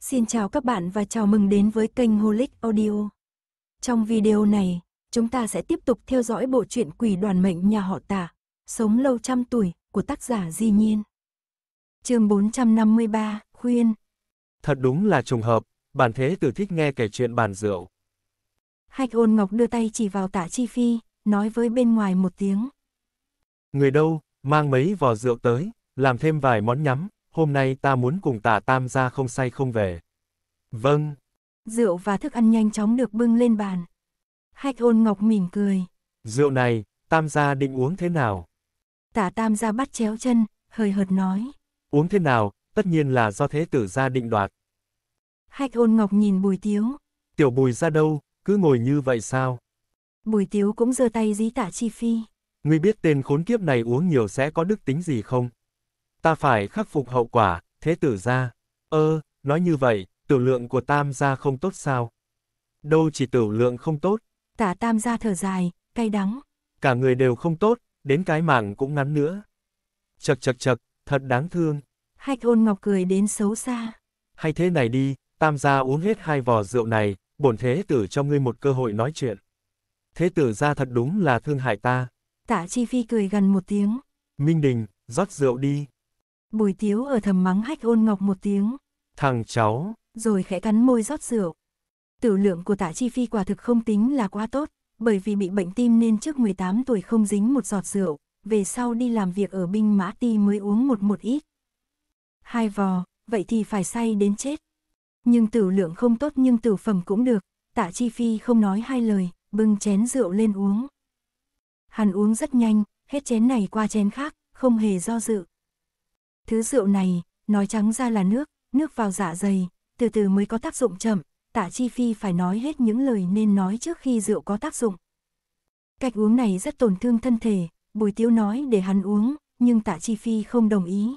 Xin chào các bạn và chào mừng đến với kênh Holic Audio. Trong video này, chúng ta sẽ tiếp tục theo dõi bộ truyện Quỷ đoàn mệnh nhà họ Tả, Sống lâu trăm tuổi của tác giả Di Nhiên. Chương 453, khuyên. Thật đúng là trùng hợp, bản thế tử thích nghe kể chuyện bàn rượu. Hạch Ôn Ngọc đưa tay chỉ vào Tạ Chi Phi, nói với bên ngoài một tiếng. Người đâu, mang mấy vò rượu tới, làm thêm vài món nhắm, hôm nay ta muốn cùng tạ tam gia không say không về. Vâng. Rượu và thức ăn nhanh chóng được bưng lên bàn. Hách ôn ngọc mỉm cười. Rượu này, tam gia định uống thế nào? tạ tam gia bắt chéo chân, hơi hợt nói. Uống thế nào, tất nhiên là do thế tử gia định đoạt. Hách ôn ngọc nhìn bùi tiếu. Tiểu bùi ra đâu, cứ ngồi như vậy sao? Bùi tiếu cũng giơ tay dí tạ chi phi. Ngươi biết tên khốn kiếp này uống nhiều sẽ có đức tính gì không? ta phải khắc phục hậu quả, thế tử ra. Ơ, ờ, nói như vậy, tiểu lượng của tam gia không tốt sao? Đâu chỉ tiểu lượng không tốt. Tả tam gia thở dài, cay đắng. Cả người đều không tốt, đến cái mạng cũng ngắn nữa. Chật chật chật, thật đáng thương. Hạch ôn ngọc cười đến xấu xa. Hay thế này đi, tam gia uống hết hai vò rượu này, bổn thế tử cho ngươi một cơ hội nói chuyện. Thế tử ra thật đúng là thương hại ta. Tạ Chi Phi cười gần một tiếng. Minh Đình, rót rượu đi. Bùi tiếu ở thầm mắng hách ôn ngọc một tiếng. Thằng cháu. Rồi khẽ cắn môi rót rượu. Tử lượng của tạ chi phi quả thực không tính là quá tốt, bởi vì bị bệnh tim nên trước 18 tuổi không dính một giọt rượu, về sau đi làm việc ở binh mã ti mới uống một một ít. Hai vò, vậy thì phải say đến chết. Nhưng tử lượng không tốt nhưng tử phẩm cũng được, tạ chi phi không nói hai lời, bưng chén rượu lên uống. Hắn uống rất nhanh, hết chén này qua chén khác, không hề do dự. Thứ rượu này, nói trắng ra là nước, nước vào dạ dày, từ từ mới có tác dụng chậm, tạ chi phi phải nói hết những lời nên nói trước khi rượu có tác dụng. Cách uống này rất tổn thương thân thể, bùi tiếu nói để hắn uống, nhưng tạ chi phi không đồng ý.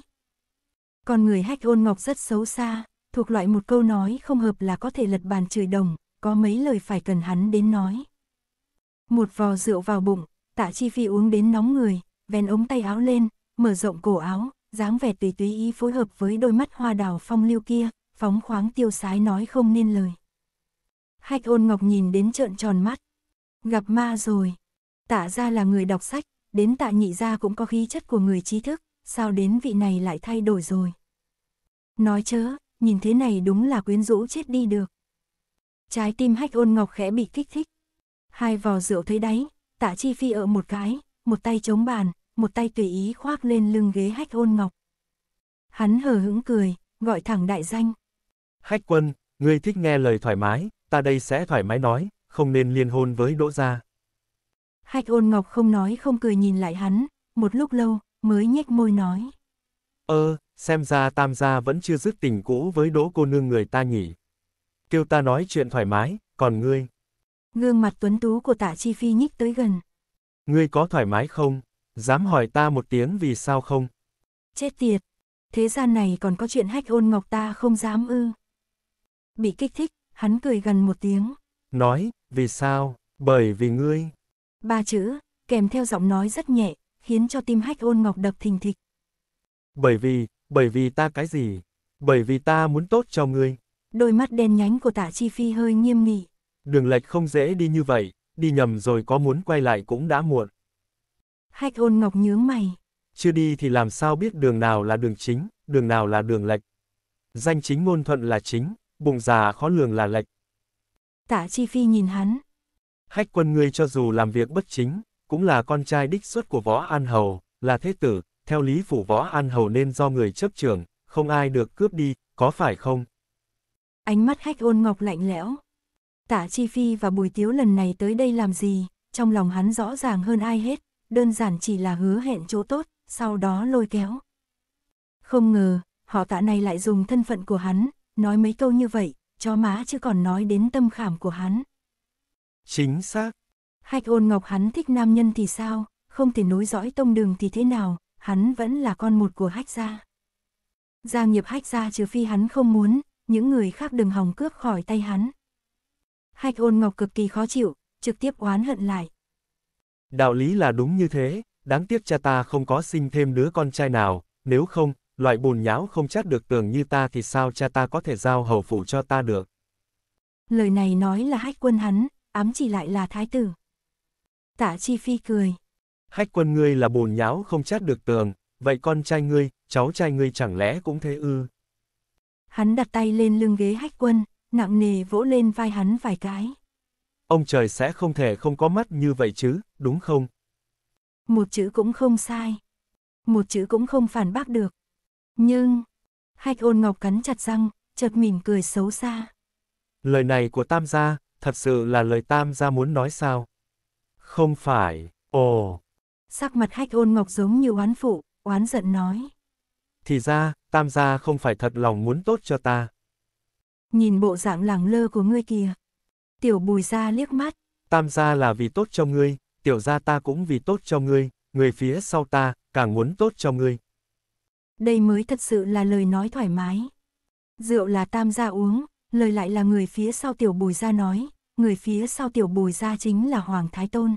Còn người hách ôn ngọc rất xấu xa, thuộc loại một câu nói không hợp là có thể lật bàn chửi đồng, có mấy lời phải cần hắn đến nói. Một vò rượu vào bụng, tạ chi phi uống đến nóng người, ven ống tay áo lên, mở rộng cổ áo, dáng vẻ tùy tùy ý phối hợp với đôi mắt hoa đào phong lưu kia, phóng khoáng tiêu sái nói không nên lời. Hách ôn ngọc nhìn đến trợn tròn mắt. Gặp ma rồi. Tạ ra là người đọc sách, đến tạ nhị ra cũng có khí chất của người trí thức, sao đến vị này lại thay đổi rồi. Nói chớ, nhìn thế này đúng là quyến rũ chết đi được. Trái tim hách ôn ngọc khẽ bị kích thích. Hai vò rượu thấy đáy, tạ chi phi ở một cái, một tay chống bàn, một tay tùy ý khoác lên lưng ghế hách ôn ngọc. Hắn hờ hững cười, gọi thẳng đại danh. Hách quân, ngươi thích nghe lời thoải mái, ta đây sẽ thoải mái nói, không nên liên hôn với đỗ gia. Hách ôn ngọc không nói không cười nhìn lại hắn, một lúc lâu, mới nhếch môi nói. Ơ, ờ, xem ra tam gia vẫn chưa dứt tình cũ với đỗ cô nương người ta nhỉ. Kêu ta nói chuyện thoải mái, còn ngươi. Gương mặt tuấn tú của tạ chi phi nhích tới gần. Ngươi có thoải mái không? Dám hỏi ta một tiếng vì sao không? Chết tiệt! Thế gian này còn có chuyện hách ôn ngọc ta không dám ư. Bị kích thích, hắn cười gần một tiếng. Nói, vì sao? Bởi vì ngươi. Ba chữ, kèm theo giọng nói rất nhẹ, khiến cho tim hách ôn ngọc đập thình thịch. Bởi vì, bởi vì ta cái gì? Bởi vì ta muốn tốt cho ngươi. Đôi mắt đen nhánh của tạ chi phi hơi nghiêm nghị. Đường lệch không dễ đi như vậy, đi nhầm rồi có muốn quay lại cũng đã muộn. Hách ôn ngọc nhướng mày. Chưa đi thì làm sao biết đường nào là đường chính, đường nào là đường lệch. Danh chính ngôn thuận là chính, bụng già khó lường là lệch. Tạ Chi Phi nhìn hắn. Hách quân ngươi cho dù làm việc bất chính, cũng là con trai đích xuất của Võ An Hầu, là thế tử, theo lý phủ Võ An Hầu nên do người chấp trưởng, không ai được cướp đi, có phải không? Ánh mắt hách ôn ngọc lạnh lẽo. Tả Chi Phi và Bùi Tiếu lần này tới đây làm gì, trong lòng hắn rõ ràng hơn ai hết đơn giản chỉ là hứa hẹn chỗ tốt, sau đó lôi kéo. Không ngờ, họ tạ này lại dùng thân phận của hắn, nói mấy câu như vậy, cho má chứ còn nói đến tâm khảm của hắn. Chính xác. Hạch ôn ngọc hắn thích nam nhân thì sao, không thể nối dõi tông đường thì thế nào, hắn vẫn là con một của hách gia. Gia nghiệp hách gia trừ phi hắn không muốn, những người khác đừng hòng cướp khỏi tay hắn. Hạch ôn ngọc cực kỳ khó chịu, trực tiếp oán hận lại. Đạo lý là đúng như thế, đáng tiếc cha ta không có sinh thêm đứa con trai nào, nếu không, loại bùn nháo không chắc được tường như ta thì sao cha ta có thể giao hầu phụ cho ta được. Lời này nói là hách quân hắn, ám chỉ lại là thái tử. Tạ Chi Phi cười. Hách quân ngươi là bùn nháo không chát được tường, vậy con trai ngươi, cháu trai ngươi chẳng lẽ cũng thế ư? Hắn đặt tay lên lưng ghế hách quân, nặng nề vỗ lên vai hắn vài cái ông trời sẽ không thể không có mắt như vậy chứ, đúng không? Một chữ cũng không sai. Một chữ cũng không phản bác được. Nhưng, Hách ôn ngọc cắn chặt răng, chợt mỉm cười xấu xa. Lời này của Tam gia, thật sự là lời Tam gia muốn nói sao? Không phải, ồ. Sắc mặt hách ôn ngọc giống như oán phụ, oán giận nói. Thì ra, Tam gia không phải thật lòng muốn tốt cho ta. Nhìn bộ dạng lẳng lơ của ngươi kìa, Tiểu bùi ra liếc mắt. Tam gia là vì tốt cho ngươi, tiểu gia ta cũng vì tốt cho ngươi, người phía sau ta, càng muốn tốt cho ngươi. Đây mới thật sự là lời nói thoải mái. Rượu là tam gia uống, lời lại là người phía sau tiểu bùi gia nói, người phía sau tiểu bùi gia chính là Hoàng Thái Tôn.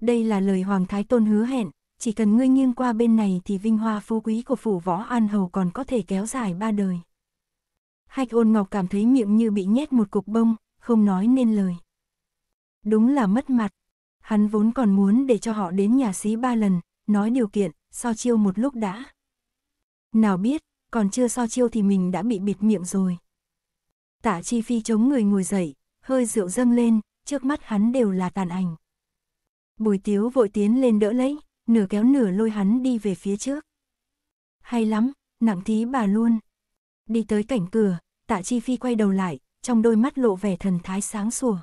Đây là lời Hoàng Thái Tôn hứa hẹn, chỉ cần ngươi nghiêng qua bên này thì vinh hoa phú quý của phủ võ an hầu còn có thể kéo dài ba đời. Hạch ôn ngọc cảm thấy miệng như bị nhét một cục bông, không nói nên lời. Đúng là mất mặt. Hắn vốn còn muốn để cho họ đến nhà sĩ ba lần, nói điều kiện, so chiêu một lúc đã. Nào biết, còn chưa so chiêu thì mình đã bị bịt miệng rồi. Tạ Chi Phi chống người ngồi dậy, hơi rượu dâng lên, trước mắt hắn đều là tàn ảnh. Bùi Tiếu vội tiến lên đỡ lấy, nửa kéo nửa lôi hắn đi về phía trước. Hay lắm, nặng thí bà luôn. Đi tới cảnh cửa, Tạ Chi Phi quay đầu lại, trong đôi mắt lộ vẻ thần thái sáng sủa.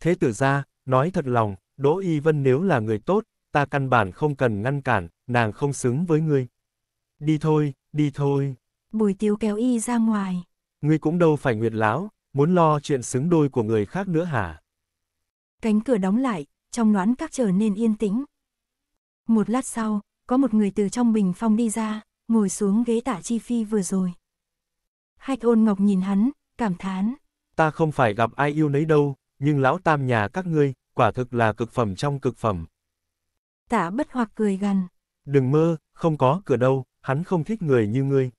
Thế tử ra, nói thật lòng, Đỗ Y Vân nếu là người tốt, ta căn bản không cần ngăn cản, nàng không xứng với ngươi. Đi thôi, đi thôi. Bùi tiêu kéo y ra ngoài. Ngươi cũng đâu phải nguyệt láo, muốn lo chuyện xứng đôi của người khác nữa hả? Cánh cửa đóng lại, trong noãn các trở nên yên tĩnh. Một lát sau, có một người từ trong bình phong đi ra, ngồi xuống ghế tạ chi phi vừa rồi. Hạch ôn ngọc nhìn hắn, cảm thán. Ta không phải gặp ai yêu nấy đâu, nhưng lão tam nhà các ngươi, quả thực là cực phẩm trong cực phẩm. Tả bất hoặc cười gằn. Đừng mơ, không có cửa đâu, hắn không thích người như ngươi.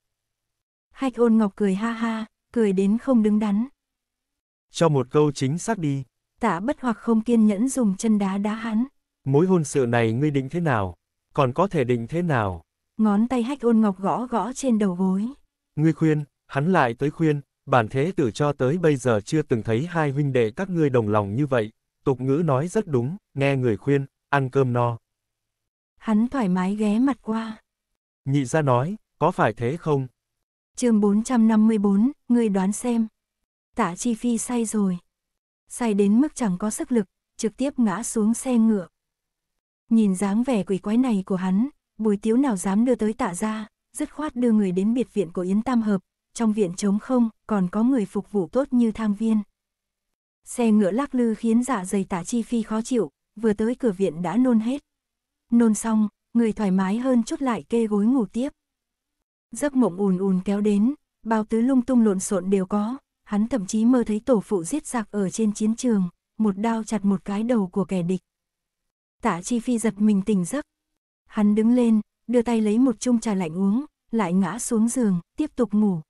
Hạch ôn ngọc cười ha ha, cười đến không đứng đắn. Cho một câu chính xác đi. Tả bất hoặc không kiên nhẫn dùng chân đá đá hắn. Mối hôn sự này ngươi định thế nào? Còn có thể định thế nào? Ngón tay hách ôn ngọc gõ gõ trên đầu gối. Ngươi khuyên, hắn lại tới khuyên, bản thế tử cho tới bây giờ chưa từng thấy hai huynh đệ các ngươi đồng lòng như vậy, tục ngữ nói rất đúng, nghe người khuyên, ăn cơm no. Hắn thoải mái ghé mặt qua. Nhị ra nói, có phải thế không? chương 454, ngươi đoán xem. Tạ Chi Phi say rồi. Say đến mức chẳng có sức lực, trực tiếp ngã xuống xe ngựa. Nhìn dáng vẻ quỷ quái này của hắn, bùi tiếu nào dám đưa tới tạ ra, dứt khoát đưa người đến biệt viện của Yến Tam Hợp, trong viện trống không, còn có người phục vụ tốt như thang viên. Xe ngựa lắc lư khiến dạ dày tả chi phi khó chịu, vừa tới cửa viện đã nôn hết. Nôn xong, người thoải mái hơn chút lại kê gối ngủ tiếp. Giấc mộng ùn ùn kéo đến, bao tứ lung tung lộn xộn đều có, hắn thậm chí mơ thấy tổ phụ giết giặc ở trên chiến trường, một đao chặt một cái đầu của kẻ địch. Tả Chi Phi giật mình tỉnh giấc. Hắn đứng lên, đưa tay lấy một chung trà lạnh uống, lại ngã xuống giường, tiếp tục ngủ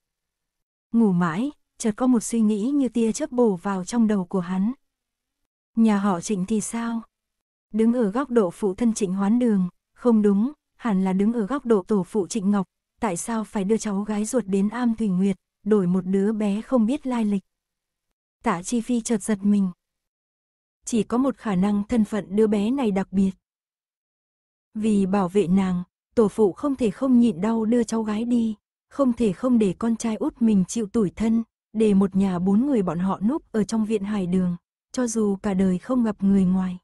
ngủ mãi, chợt có một suy nghĩ như tia chớp bổ vào trong đầu của hắn. Nhà họ Trịnh thì sao? Đứng ở góc độ phụ thân Trịnh Hoán Đường, không đúng, hẳn là đứng ở góc độ tổ phụ Trịnh Ngọc, tại sao phải đưa cháu gái ruột đến Am Thủy Nguyệt, đổi một đứa bé không biết lai lịch. Tạ Chi Phi chợt giật mình. Chỉ có một khả năng thân phận đứa bé này đặc biệt. Vì bảo vệ nàng, tổ phụ không thể không nhịn đau đưa cháu gái đi không thể không để con trai út mình chịu tủi thân, để một nhà bốn người bọn họ núp ở trong viện hải đường, cho dù cả đời không gặp người ngoài.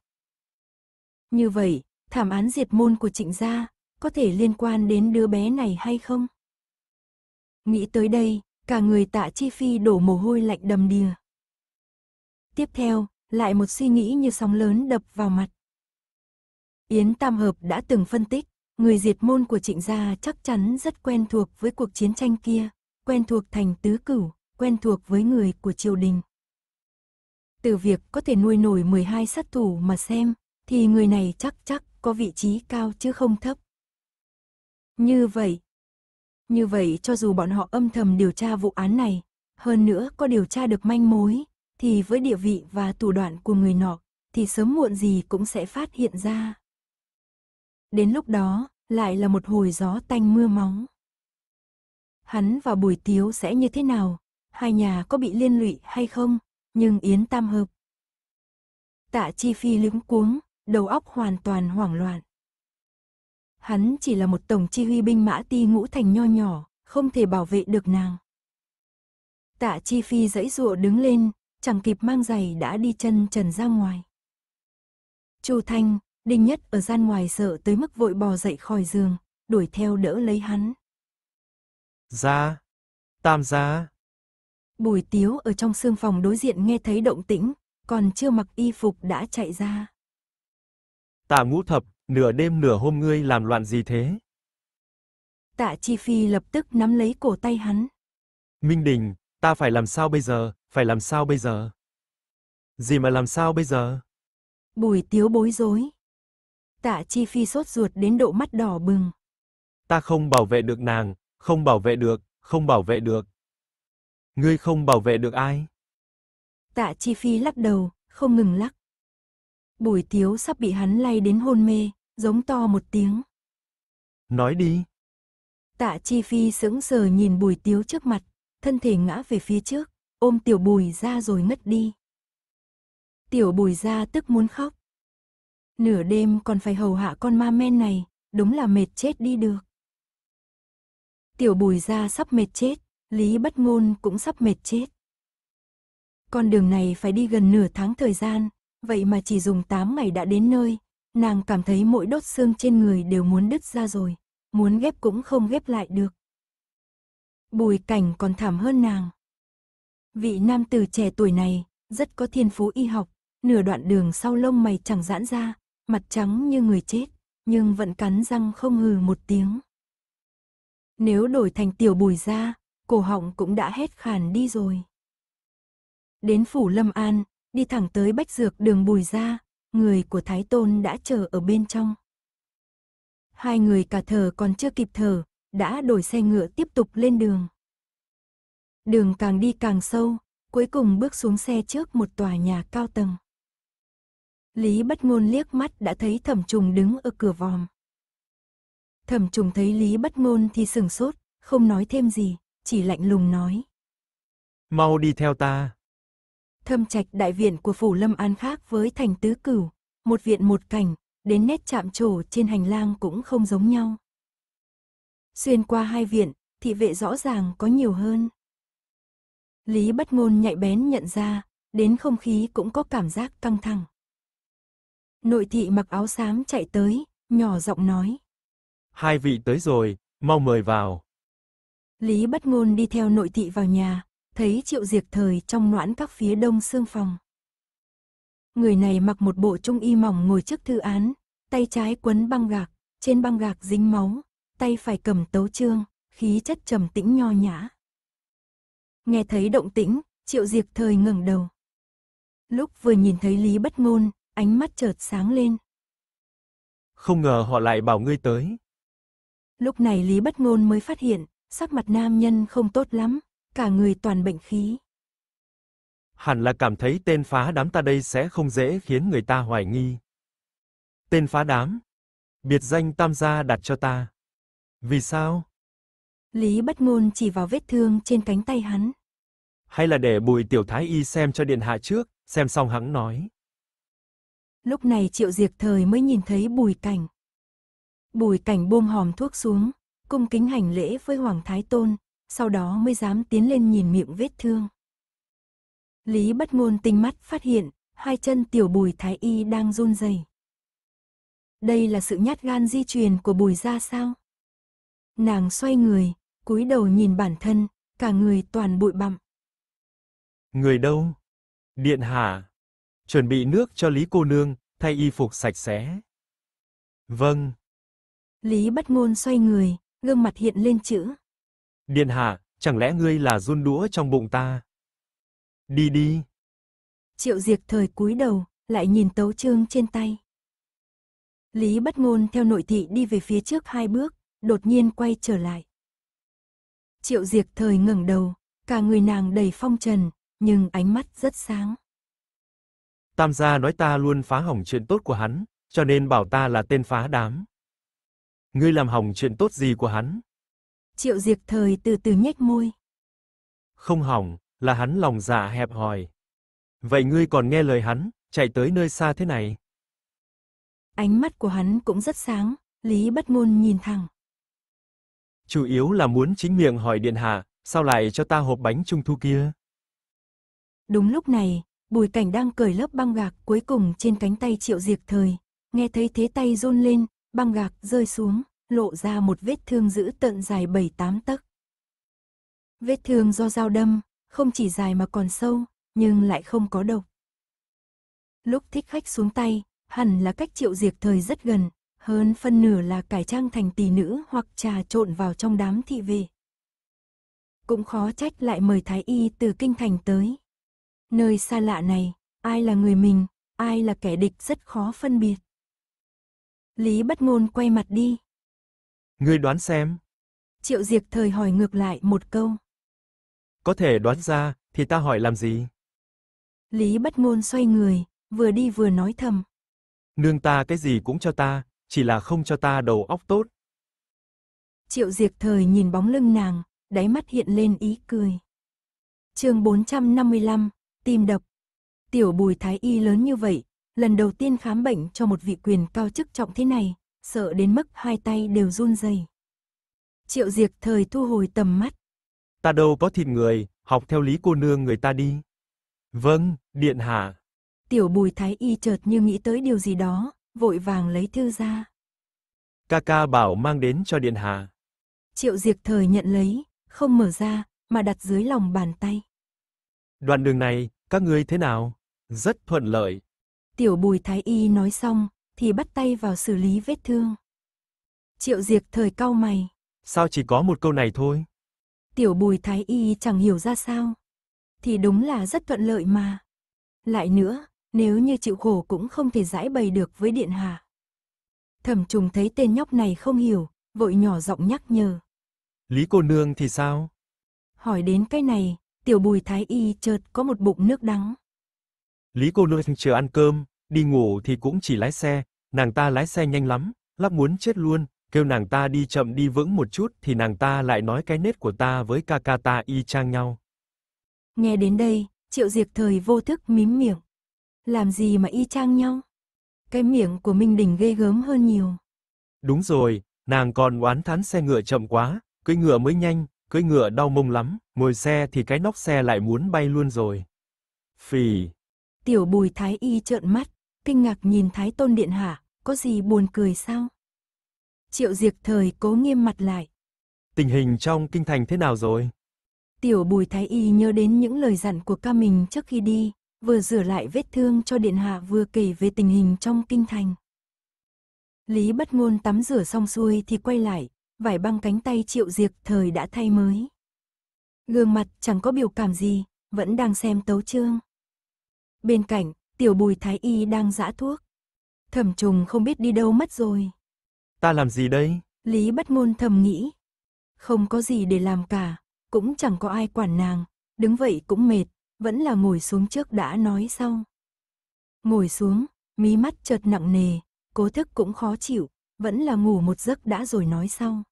Như vậy, thảm án diệt môn của trịnh gia, có thể liên quan đến đứa bé này hay không? Nghĩ tới đây, cả người tạ chi phi đổ mồ hôi lạnh đầm đìa. Tiếp theo, lại một suy nghĩ như sóng lớn đập vào mặt. Yến Tam Hợp đã từng phân tích, Người diệt môn của trịnh gia chắc chắn rất quen thuộc với cuộc chiến tranh kia, quen thuộc thành tứ cửu, quen thuộc với người của triều đình. Từ việc có thể nuôi nổi 12 sát thủ mà xem, thì người này chắc chắc có vị trí cao chứ không thấp. Như vậy, như vậy cho dù bọn họ âm thầm điều tra vụ án này, hơn nữa có điều tra được manh mối, thì với địa vị và thủ đoạn của người nọ, thì sớm muộn gì cũng sẽ phát hiện ra. Đến lúc đó, lại là một hồi gió tanh mưa máu. Hắn và Bùi Tiếu sẽ như thế nào? Hai nhà có bị liên lụy hay không? Nhưng Yến Tam hợp. Tạ Chi Phi lúng cuống, đầu óc hoàn toàn hoảng loạn. Hắn chỉ là một tổng chi huy binh mã ti ngũ thành nho nhỏ, không thể bảo vệ được nàng. Tạ Chi Phi dãy dụa đứng lên, chẳng kịp mang giày đã đi chân trần ra ngoài. Chu Thanh, Đinh Nhất ở gian ngoài sợ tới mức vội bò dậy khỏi giường, đuổi theo đỡ lấy hắn. Ra! Tam ra! Bùi Tiếu ở trong xương phòng đối diện nghe thấy động tĩnh, còn chưa mặc y phục đã chạy ra. Tạ ngũ thập, nửa đêm nửa hôm ngươi làm loạn gì thế? Tạ Chi Phi lập tức nắm lấy cổ tay hắn. Minh Đình, ta phải làm sao bây giờ, phải làm sao bây giờ? Gì mà làm sao bây giờ? Bùi Tiếu bối rối, Tạ Chi Phi sốt ruột đến độ mắt đỏ bừng. Ta không bảo vệ được nàng, không bảo vệ được, không bảo vệ được. Ngươi không bảo vệ được ai? Tạ Chi Phi lắc đầu, không ngừng lắc. Bùi Tiếu sắp bị hắn lay đến hôn mê, giống to một tiếng. Nói đi. Tạ Chi Phi sững sờ nhìn Bùi Tiếu trước mặt, thân thể ngã về phía trước, ôm Tiểu Bùi ra rồi ngất đi. Tiểu Bùi ra tức muốn khóc. Nửa đêm còn phải hầu hạ con ma men này, đúng là mệt chết đi được. Tiểu bùi ra sắp mệt chết, Lý bất ngôn cũng sắp mệt chết. Con đường này phải đi gần nửa tháng thời gian, vậy mà chỉ dùng 8 ngày đã đến nơi, nàng cảm thấy mỗi đốt xương trên người đều muốn đứt ra rồi, muốn ghép cũng không ghép lại được. Bùi cảnh còn thảm hơn nàng. Vị nam tử trẻ tuổi này, rất có thiên phú y học, nửa đoạn đường sau lông mày chẳng giãn ra, mặt trắng như người chết, nhưng vẫn cắn răng không hừ một tiếng. Nếu đổi thành tiểu bùi ra, cổ họng cũng đã hết khàn đi rồi. Đến phủ Lâm An, đi thẳng tới bách dược đường bùi ra, người của Thái Tôn đã chờ ở bên trong. Hai người cả thở còn chưa kịp thở, đã đổi xe ngựa tiếp tục lên đường. Đường càng đi càng sâu, cuối cùng bước xuống xe trước một tòa nhà cao tầng. Lý bất ngôn liếc mắt đã thấy thẩm trùng đứng ở cửa vòm. Thẩm trùng thấy Lý bất ngôn thì sừng sốt, không nói thêm gì, chỉ lạnh lùng nói. Mau đi theo ta. Thâm trạch đại viện của phủ Lâm An khác với thành tứ cửu, một viện một cảnh, đến nét chạm trổ trên hành lang cũng không giống nhau. Xuyên qua hai viện, thị vệ rõ ràng có nhiều hơn. Lý bất ngôn nhạy bén nhận ra, đến không khí cũng có cảm giác căng thẳng nội thị mặc áo xám chạy tới, nhỏ giọng nói. Hai vị tới rồi, mau mời vào. Lý bất ngôn đi theo nội thị vào nhà, thấy triệu diệt thời trong noãn các phía đông xương phòng. Người này mặc một bộ trung y mỏng ngồi trước thư án, tay trái quấn băng gạc, trên băng gạc dính máu, tay phải cầm tấu trương, khí chất trầm tĩnh nho nhã. Nghe thấy động tĩnh, triệu diệt thời ngẩng đầu. Lúc vừa nhìn thấy Lý bất ngôn, ánh mắt chợt sáng lên. Không ngờ họ lại bảo ngươi tới. Lúc này Lý Bất Ngôn mới phát hiện, sắc mặt nam nhân không tốt lắm, cả người toàn bệnh khí. Hẳn là cảm thấy tên phá đám ta đây sẽ không dễ khiến người ta hoài nghi. Tên phá đám, biệt danh Tam gia đặt cho ta. Vì sao? Lý Bất Ngôn chỉ vào vết thương trên cánh tay hắn. Hay là để Bùi Tiểu Thái y xem cho điện hạ trước, xem xong hắn nói. Lúc này Triệu diệt Thời mới nhìn thấy bùi cảnh. Bùi cảnh buông hòm thuốc xuống, cung kính hành lễ với Hoàng Thái Tôn, sau đó mới dám tiến lên nhìn miệng vết thương. Lý bất ngôn tinh mắt phát hiện, hai chân tiểu bùi thái y đang run rẩy. Đây là sự nhát gan di truyền của bùi ra sao? Nàng xoay người, cúi đầu nhìn bản thân, cả người toàn bụi bặm. Người đâu? Điện hạ chuẩn bị nước cho Lý cô nương, thay y phục sạch sẽ. Vâng. Lý bất ngôn xoay người, gương mặt hiện lên chữ. Điện hạ, chẳng lẽ ngươi là run đũa trong bụng ta? Đi đi. Triệu diệt thời cúi đầu, lại nhìn tấu trương trên tay. Lý bất ngôn theo nội thị đi về phía trước hai bước, đột nhiên quay trở lại. Triệu diệt thời ngẩng đầu, cả người nàng đầy phong trần, nhưng ánh mắt rất sáng. Tam gia nói ta luôn phá hỏng chuyện tốt của hắn, cho nên bảo ta là tên phá đám. Ngươi làm hỏng chuyện tốt gì của hắn? Triệu Diệp Thời từ từ nhếch môi. Không hỏng, là hắn lòng dạ hẹp hòi. Vậy ngươi còn nghe lời hắn, chạy tới nơi xa thế này? Ánh mắt của hắn cũng rất sáng, Lý Bất Ngôn nhìn thẳng. Chủ yếu là muốn chính miệng hỏi điện hạ, sao lại cho ta hộp bánh trung thu kia? Đúng lúc này, Bùi cảnh đang cởi lớp băng gạc cuối cùng trên cánh tay triệu diệt thời. Nghe thấy thế tay run lên, băng gạc rơi xuống, lộ ra một vết thương dữ tận dài 7-8 tấc. Vết thương do dao đâm, không chỉ dài mà còn sâu, nhưng lại không có độc. Lúc thích khách xuống tay, hẳn là cách triệu diệt thời rất gần, hơn phân nửa là cải trang thành tỷ nữ hoặc trà trộn vào trong đám thị vệ. Cũng khó trách lại mời Thái Y từ Kinh Thành tới, Nơi xa lạ này, ai là người mình, ai là kẻ địch rất khó phân biệt. Lý bất ngôn quay mặt đi. Ngươi đoán xem. Triệu diệt thời hỏi ngược lại một câu. Có thể đoán ra, thì ta hỏi làm gì? Lý bất ngôn xoay người, vừa đi vừa nói thầm. Nương ta cái gì cũng cho ta, chỉ là không cho ta đầu óc tốt. Triệu diệt thời nhìn bóng lưng nàng, đáy mắt hiện lên ý cười. chương 455, tim độc. Tiểu bùi thái y lớn như vậy, lần đầu tiên khám bệnh cho một vị quyền cao chức trọng thế này, sợ đến mức hai tay đều run rẩy. Triệu diệt thời thu hồi tầm mắt. Ta đâu có thịt người, học theo lý cô nương người ta đi. Vâng, điện hạ. Tiểu bùi thái y chợt như nghĩ tới điều gì đó, vội vàng lấy thư ra. Ca ca bảo mang đến cho điện hạ. Triệu diệt thời nhận lấy, không mở ra, mà đặt dưới lòng bàn tay. Đoạn đường này, các ngươi thế nào? Rất thuận lợi. Tiểu bùi thái y nói xong, thì bắt tay vào xử lý vết thương. Triệu diệt thời cau mày. Sao chỉ có một câu này thôi? Tiểu bùi thái y chẳng hiểu ra sao. Thì đúng là rất thuận lợi mà. Lại nữa, nếu như chịu khổ cũng không thể giải bày được với điện hạ. Thẩm trùng thấy tên nhóc này không hiểu, vội nhỏ giọng nhắc nhở. Lý cô nương thì sao? Hỏi đến cái này, tiểu bùi thái y chợt có một bụng nước đắng. Lý cô nương chờ ăn cơm, đi ngủ thì cũng chỉ lái xe, nàng ta lái xe nhanh lắm, lắp muốn chết luôn, kêu nàng ta đi chậm đi vững một chút thì nàng ta lại nói cái nết của ta với ca ca ta y chang nhau. Nghe đến đây, Triệu Diệt thời vô thức mím miệng. Làm gì mà y chang nhau? Cái miệng của Minh Đình ghê gớm hơn nhiều. Đúng rồi, nàng còn oán thán xe ngựa chậm quá, cưỡi ngựa mới nhanh, cưỡi ngựa đau mông lắm, ngồi xe thì cái nóc xe lại muốn bay luôn rồi. Phì. Tiểu bùi thái y trợn mắt, kinh ngạc nhìn thái tôn điện hạ, có gì buồn cười sao? Triệu diệt thời cố nghiêm mặt lại. Tình hình trong kinh thành thế nào rồi? Tiểu bùi thái y nhớ đến những lời dặn của ca mình trước khi đi, vừa rửa lại vết thương cho điện hạ vừa kể về tình hình trong kinh thành. Lý bất ngôn tắm rửa xong xuôi thì quay lại, vải băng cánh tay triệu diệt thời đã thay mới. Gương mặt chẳng có biểu cảm gì, vẫn đang xem tấu chương. Bên cạnh, tiểu bùi thái y đang giã thuốc. Thẩm trùng không biết đi đâu mất rồi. Ta làm gì đây? Lý bất ngôn thầm nghĩ. Không có gì để làm cả, cũng chẳng có ai quản nàng, đứng vậy cũng mệt, vẫn là ngồi xuống trước đã nói sau. Ngồi xuống, mí mắt chợt nặng nề, cố thức cũng khó chịu, vẫn là ngủ một giấc đã rồi nói sau.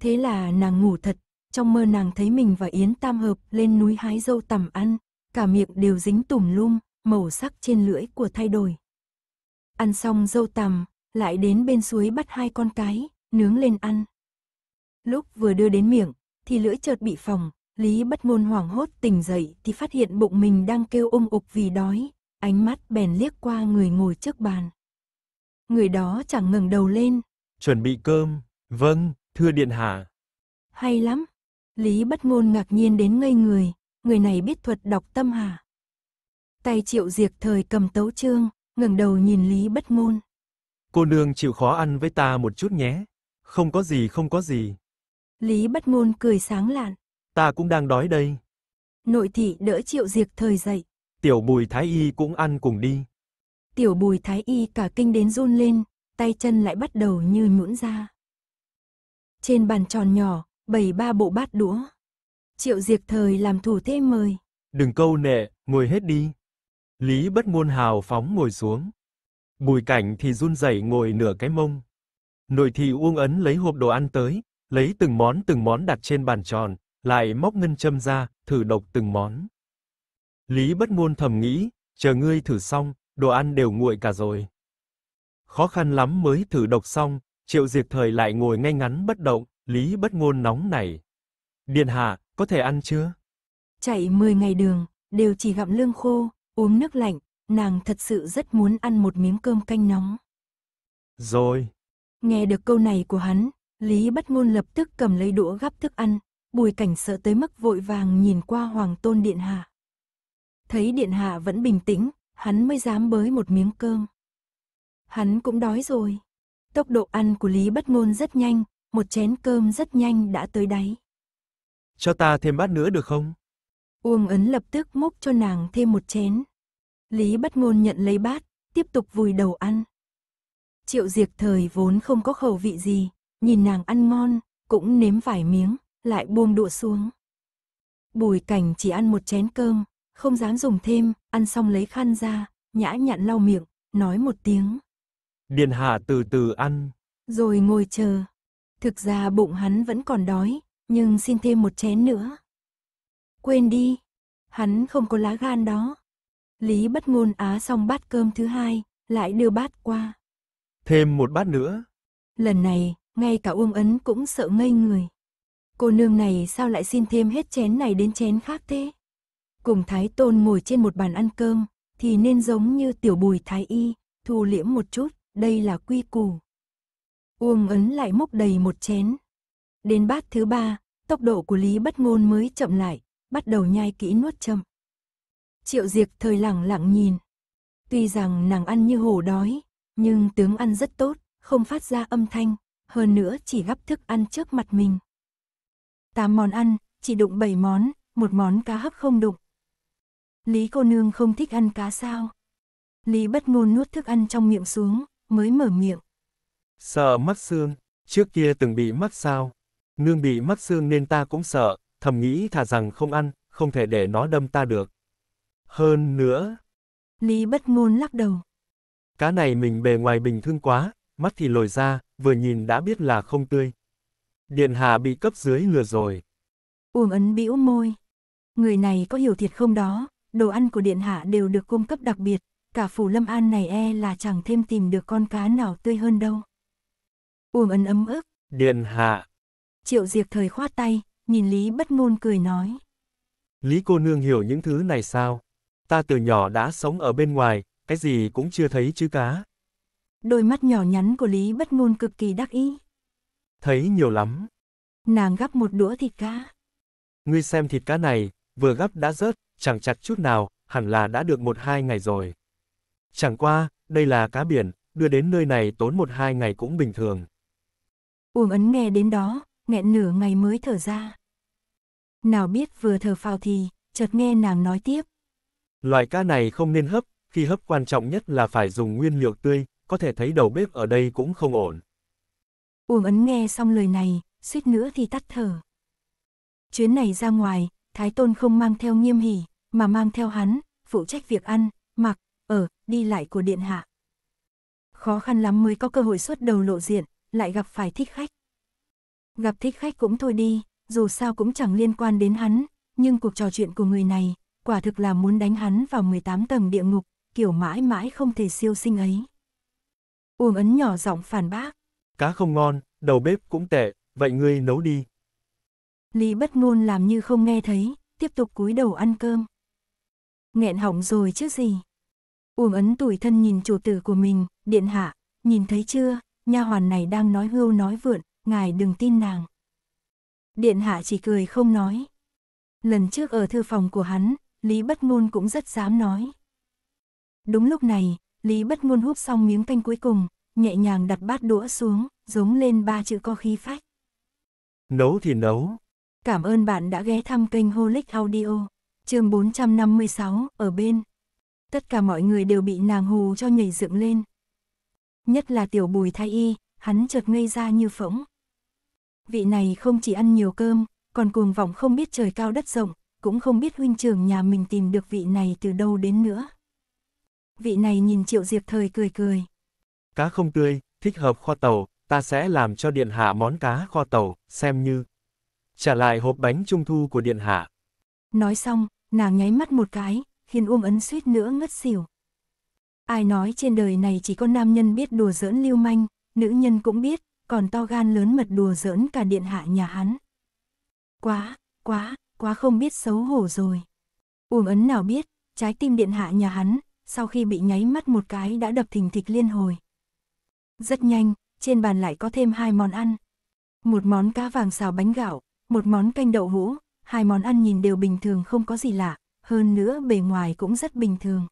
Thế là nàng ngủ thật, trong mơ nàng thấy mình và Yến Tam Hợp lên núi hái dâu tầm ăn, cả miệng đều dính tùm lum, màu sắc trên lưỡi của thay đổi. Ăn xong dâu tầm lại đến bên suối bắt hai con cái, nướng lên ăn. Lúc vừa đưa đến miệng, thì lưỡi chợt bị phòng, Lý bất môn hoảng hốt tỉnh dậy thì phát hiện bụng mình đang kêu ôm ục vì đói, ánh mắt bèn liếc qua người ngồi trước bàn người đó chẳng ngẩng đầu lên. Chuẩn bị cơm, vâng, thưa điện hạ. Hay lắm. Lý bất ngôn ngạc nhiên đến ngây người, người này biết thuật đọc tâm hả? Tay triệu diệt thời cầm tấu trương, ngẩng đầu nhìn Lý bất ngôn. Cô nương chịu khó ăn với ta một chút nhé. Không có gì không có gì. Lý bất ngôn cười sáng lạn. Ta cũng đang đói đây. Nội thị đỡ triệu diệt thời dậy. Tiểu bùi thái y cũng ăn cùng đi. Tiểu bùi thái y cả kinh đến run lên, tay chân lại bắt đầu như nhũn ra. Trên bàn tròn nhỏ, bày ba bộ bát đũa. Triệu diệt thời làm thủ thế mời. Đừng câu nệ, ngồi hết đi. Lý bất ngôn hào phóng ngồi xuống. Bùi cảnh thì run rẩy ngồi nửa cái mông. Nội thị uông ấn lấy hộp đồ ăn tới, lấy từng món từng món đặt trên bàn tròn, lại móc ngân châm ra, thử độc từng món. Lý bất ngôn thầm nghĩ, chờ ngươi thử xong, đồ ăn đều nguội cả rồi. Khó khăn lắm mới thử độc xong, Triệu Diệp Thời lại ngồi ngay ngắn bất động, Lý Bất Ngôn nóng nảy. Điện hạ, có thể ăn chưa? Chạy 10 ngày đường, đều chỉ gặm lương khô, uống nước lạnh, nàng thật sự rất muốn ăn một miếng cơm canh nóng. Rồi. Nghe được câu này của hắn, Lý Bất Ngôn lập tức cầm lấy đũa gắp thức ăn, Bùi Cảnh sợ tới mức vội vàng nhìn qua Hoàng Tôn Điện Hạ. Thấy Điện Hạ vẫn bình tĩnh, hắn mới dám bới một miếng cơm. Hắn cũng đói rồi. Tốc độ ăn của Lý Bất Ngôn rất nhanh, một chén cơm rất nhanh đã tới đáy. Cho ta thêm bát nữa được không? Uông ấn lập tức múc cho nàng thêm một chén. Lý Bất Ngôn nhận lấy bát, tiếp tục vùi đầu ăn. Triệu Diệc thời vốn không có khẩu vị gì, nhìn nàng ăn ngon, cũng nếm vài miếng, lại buông đũa xuống. Bùi Cảnh chỉ ăn một chén cơm, không dám dùng thêm, ăn xong lấy khăn ra, nhã nhặn lau miệng, nói một tiếng. Điền hạ từ từ ăn. Rồi ngồi chờ. Thực ra bụng hắn vẫn còn đói, nhưng xin thêm một chén nữa. Quên đi, hắn không có lá gan đó. Lý bất ngôn á xong bát cơm thứ hai, lại đưa bát qua. Thêm một bát nữa. Lần này, ngay cả Uông Ấn cũng sợ ngây người. Cô nương này sao lại xin thêm hết chén này đến chén khác thế? cùng Thái Tôn ngồi trên một bàn ăn cơm, thì nên giống như tiểu bùi Thái Y, thu liễm một chút, đây là quy củ. Uông ấn lại múc đầy một chén. Đến bát thứ ba, tốc độ của Lý Bất Ngôn mới chậm lại, bắt đầu nhai kỹ nuốt chậm. Triệu Diệc thời lẳng lặng nhìn. Tuy rằng nàng ăn như hổ đói, nhưng tướng ăn rất tốt, không phát ra âm thanh, hơn nữa chỉ gắp thức ăn trước mặt mình. Tám món ăn, chỉ đụng bảy món, một món cá hấp không đụng. Lý cô nương không thích ăn cá sao? Lý bất ngôn nuốt thức ăn trong miệng xuống, mới mở miệng. Sợ mất xương, trước kia từng bị mất sao? Nương bị mất xương nên ta cũng sợ, thầm nghĩ thà rằng không ăn, không thể để nó đâm ta được. Hơn nữa. Lý bất ngôn lắc đầu. Cá này mình bề ngoài bình thương quá, mắt thì lồi ra, vừa nhìn đã biết là không tươi. Điện hạ bị cấp dưới lừa rồi. Uông ấn bĩu môi. Người này có hiểu thiệt không đó? đồ ăn của điện hạ đều được cung cấp đặc biệt, cả phủ lâm an này e là chẳng thêm tìm được con cá nào tươi hơn đâu. Uông ân ấm ức. Điện hạ. Triệu diệt thời khoát tay, nhìn Lý bất ngôn cười nói. Lý cô nương hiểu những thứ này sao? Ta từ nhỏ đã sống ở bên ngoài, cái gì cũng chưa thấy chứ cá. Đôi mắt nhỏ nhắn của Lý bất ngôn cực kỳ đắc ý. Thấy nhiều lắm. Nàng gắp một đũa thịt cá. Ngươi xem thịt cá này, vừa gấp đã rớt, chẳng chặt chút nào, hẳn là đã được một hai ngày rồi. Chẳng qua, đây là cá biển, đưa đến nơi này tốn một hai ngày cũng bình thường. Uông ấn nghe đến đó, nghẹn nửa ngày mới thở ra. Nào biết vừa thở phào thì, chợt nghe nàng nói tiếp. Loại cá này không nên hấp, khi hấp quan trọng nhất là phải dùng nguyên liệu tươi, có thể thấy đầu bếp ở đây cũng không ổn. Uông ấn nghe xong lời này, suýt nữa thì tắt thở. Chuyến này ra ngoài, Thái Tôn không mang theo nghiêm hỉ, mà mang theo hắn, phụ trách việc ăn, mặc, ở, đi lại của Điện Hạ. Khó khăn lắm mới có cơ hội xuất đầu lộ diện, lại gặp phải thích khách. Gặp thích khách cũng thôi đi, dù sao cũng chẳng liên quan đến hắn, nhưng cuộc trò chuyện của người này, quả thực là muốn đánh hắn vào 18 tầng địa ngục, kiểu mãi mãi không thể siêu sinh ấy. Uông ấn nhỏ giọng phản bác. Cá không ngon, đầu bếp cũng tệ, vậy ngươi nấu đi. Lý bất ngôn làm như không nghe thấy, tiếp tục cúi đầu ăn cơm. Nghẹn hỏng rồi chứ gì. Uông ấn tủi thân nhìn chủ tử của mình, điện hạ, nhìn thấy chưa, nha hoàn này đang nói hưu nói vượn, ngài đừng tin nàng. Điện hạ chỉ cười không nói. Lần trước ở thư phòng của hắn, Lý Bất Ngôn cũng rất dám nói. Đúng lúc này, Lý Bất Ngôn hút xong miếng canh cuối cùng, nhẹ nhàng đặt bát đũa xuống, giống lên ba chữ có khí phách. Nấu thì nấu, Cảm ơn bạn đã ghé thăm kênh Holic Audio, chương 456, ở bên. Tất cả mọi người đều bị nàng hù cho nhảy dựng lên. Nhất là tiểu bùi thái y, hắn chợt ngây ra như phỗng. Vị này không chỉ ăn nhiều cơm, còn cuồng vọng không biết trời cao đất rộng, cũng không biết huynh trưởng nhà mình tìm được vị này từ đâu đến nữa. Vị này nhìn Triệu Diệp Thời cười cười. Cá không tươi, thích hợp kho tàu, ta sẽ làm cho điện hạ món cá kho tàu, xem như trả lại hộp bánh trung thu của điện hạ. Nói xong, nàng nháy mắt một cái, khiến Uông Ấn suýt nữa ngất xỉu. Ai nói trên đời này chỉ có nam nhân biết đùa giỡn lưu manh, nữ nhân cũng biết, còn to gan lớn mật đùa giỡn cả điện hạ nhà hắn. Quá, quá, quá không biết xấu hổ rồi. Uông Ấn nào biết, trái tim điện hạ nhà hắn, sau khi bị nháy mắt một cái đã đập thình thịch liên hồi. Rất nhanh, trên bàn lại có thêm hai món ăn. Một món cá vàng xào bánh gạo, một món canh đậu hũ, hai món ăn nhìn đều bình thường không có gì lạ, hơn nữa bề ngoài cũng rất bình thường.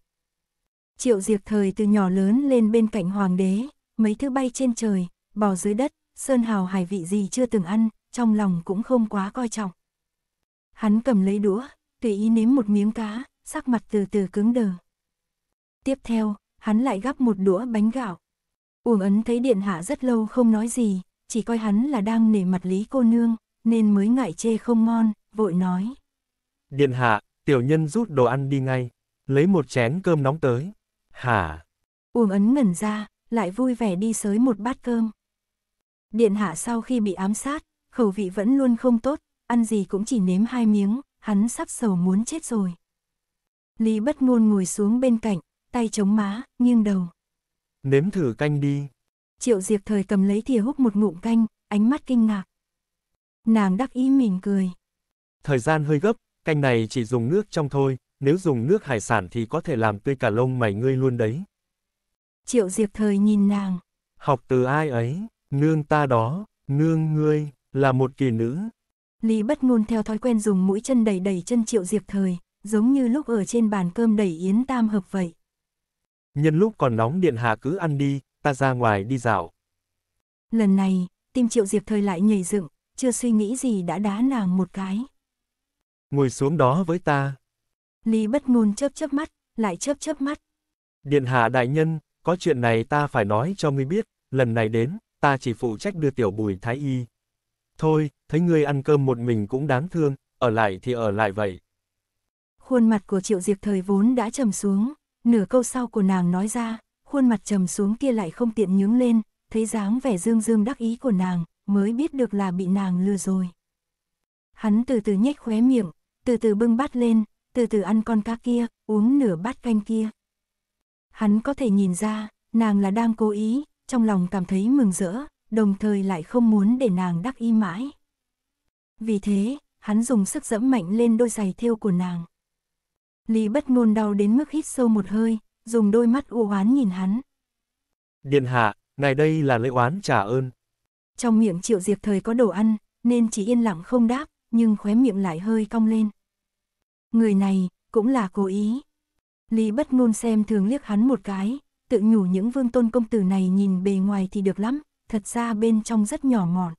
Triệu diệt thời từ nhỏ lớn lên bên cạnh hoàng đế, mấy thứ bay trên trời, bò dưới đất, sơn hào hải vị gì chưa từng ăn, trong lòng cũng không quá coi trọng. Hắn cầm lấy đũa, tùy ý nếm một miếng cá, sắc mặt từ từ cứng đờ. Tiếp theo, hắn lại gắp một đũa bánh gạo. Uông ấn thấy điện hạ rất lâu không nói gì, chỉ coi hắn là đang nể mặt lý cô nương, nên mới ngại chê không ngon, vội nói. Điện hạ, tiểu nhân rút đồ ăn đi ngay, lấy một chén cơm nóng tới. Hả? Uông ấn ngẩn ra, lại vui vẻ đi sới một bát cơm. Điện hạ sau khi bị ám sát, khẩu vị vẫn luôn không tốt, ăn gì cũng chỉ nếm hai miếng, hắn sắp sầu muốn chết rồi. Lý bất ngôn ngồi xuống bên cạnh, tay chống má, nghiêng đầu. Nếm thử canh đi. Triệu Diệp thời cầm lấy thìa hút một ngụm canh, ánh mắt kinh ngạc. Nàng đắc ý mỉm cười. Thời gian hơi gấp, canh này chỉ dùng nước trong thôi, nếu dùng nước hải sản thì có thể làm tươi cả lông mày ngươi luôn đấy. Triệu Diệp Thời nhìn nàng. Học từ ai ấy, nương ta đó, nương ngươi, là một kỳ nữ. Lý bất ngôn theo thói quen dùng mũi chân đẩy đẩy chân Triệu Diệp Thời, giống như lúc ở trên bàn cơm đẩy Yến Tam Hợp vậy. Nhân lúc còn nóng điện hạ cứ ăn đi, ta ra ngoài đi dạo. Lần này, tim Triệu Diệp Thời lại nhảy dựng, chưa suy nghĩ gì đã đá nàng một cái. Ngồi xuống đó với ta. Lý bất ngôn chớp chớp mắt, lại chớp chớp mắt. Điện hạ đại nhân, có chuyện này ta phải nói cho ngươi biết, lần này đến, ta chỉ phụ trách đưa tiểu bùi thái y. Thôi, thấy ngươi ăn cơm một mình cũng đáng thương, ở lại thì ở lại vậy. Khuôn mặt của triệu diệp thời vốn đã trầm xuống, nửa câu sau của nàng nói ra, khuôn mặt trầm xuống kia lại không tiện nhướng lên, thấy dáng vẻ dương dương đắc ý của nàng, mới biết được là bị nàng lừa rồi. Hắn từ từ nhếch khóe miệng, từ từ bưng bát lên, từ từ ăn con cá kia, uống nửa bát canh kia. Hắn có thể nhìn ra, nàng là đang cố ý, trong lòng cảm thấy mừng rỡ, đồng thời lại không muốn để nàng đắc ý mãi. Vì thế, hắn dùng sức dẫm mạnh lên đôi giày thêu của nàng. Lý bất ngôn đau đến mức hít sâu một hơi, dùng đôi mắt u oán nhìn hắn. Điện hạ, ngài đây là lễ oán trả ơn, trong miệng triệu diệp thời có đồ ăn, nên chỉ yên lặng không đáp, nhưng khóe miệng lại hơi cong lên. Người này, cũng là cố ý. Lý bất ngôn xem thường liếc hắn một cái, tự nhủ những vương tôn công tử này nhìn bề ngoài thì được lắm, thật ra bên trong rất nhỏ mọn.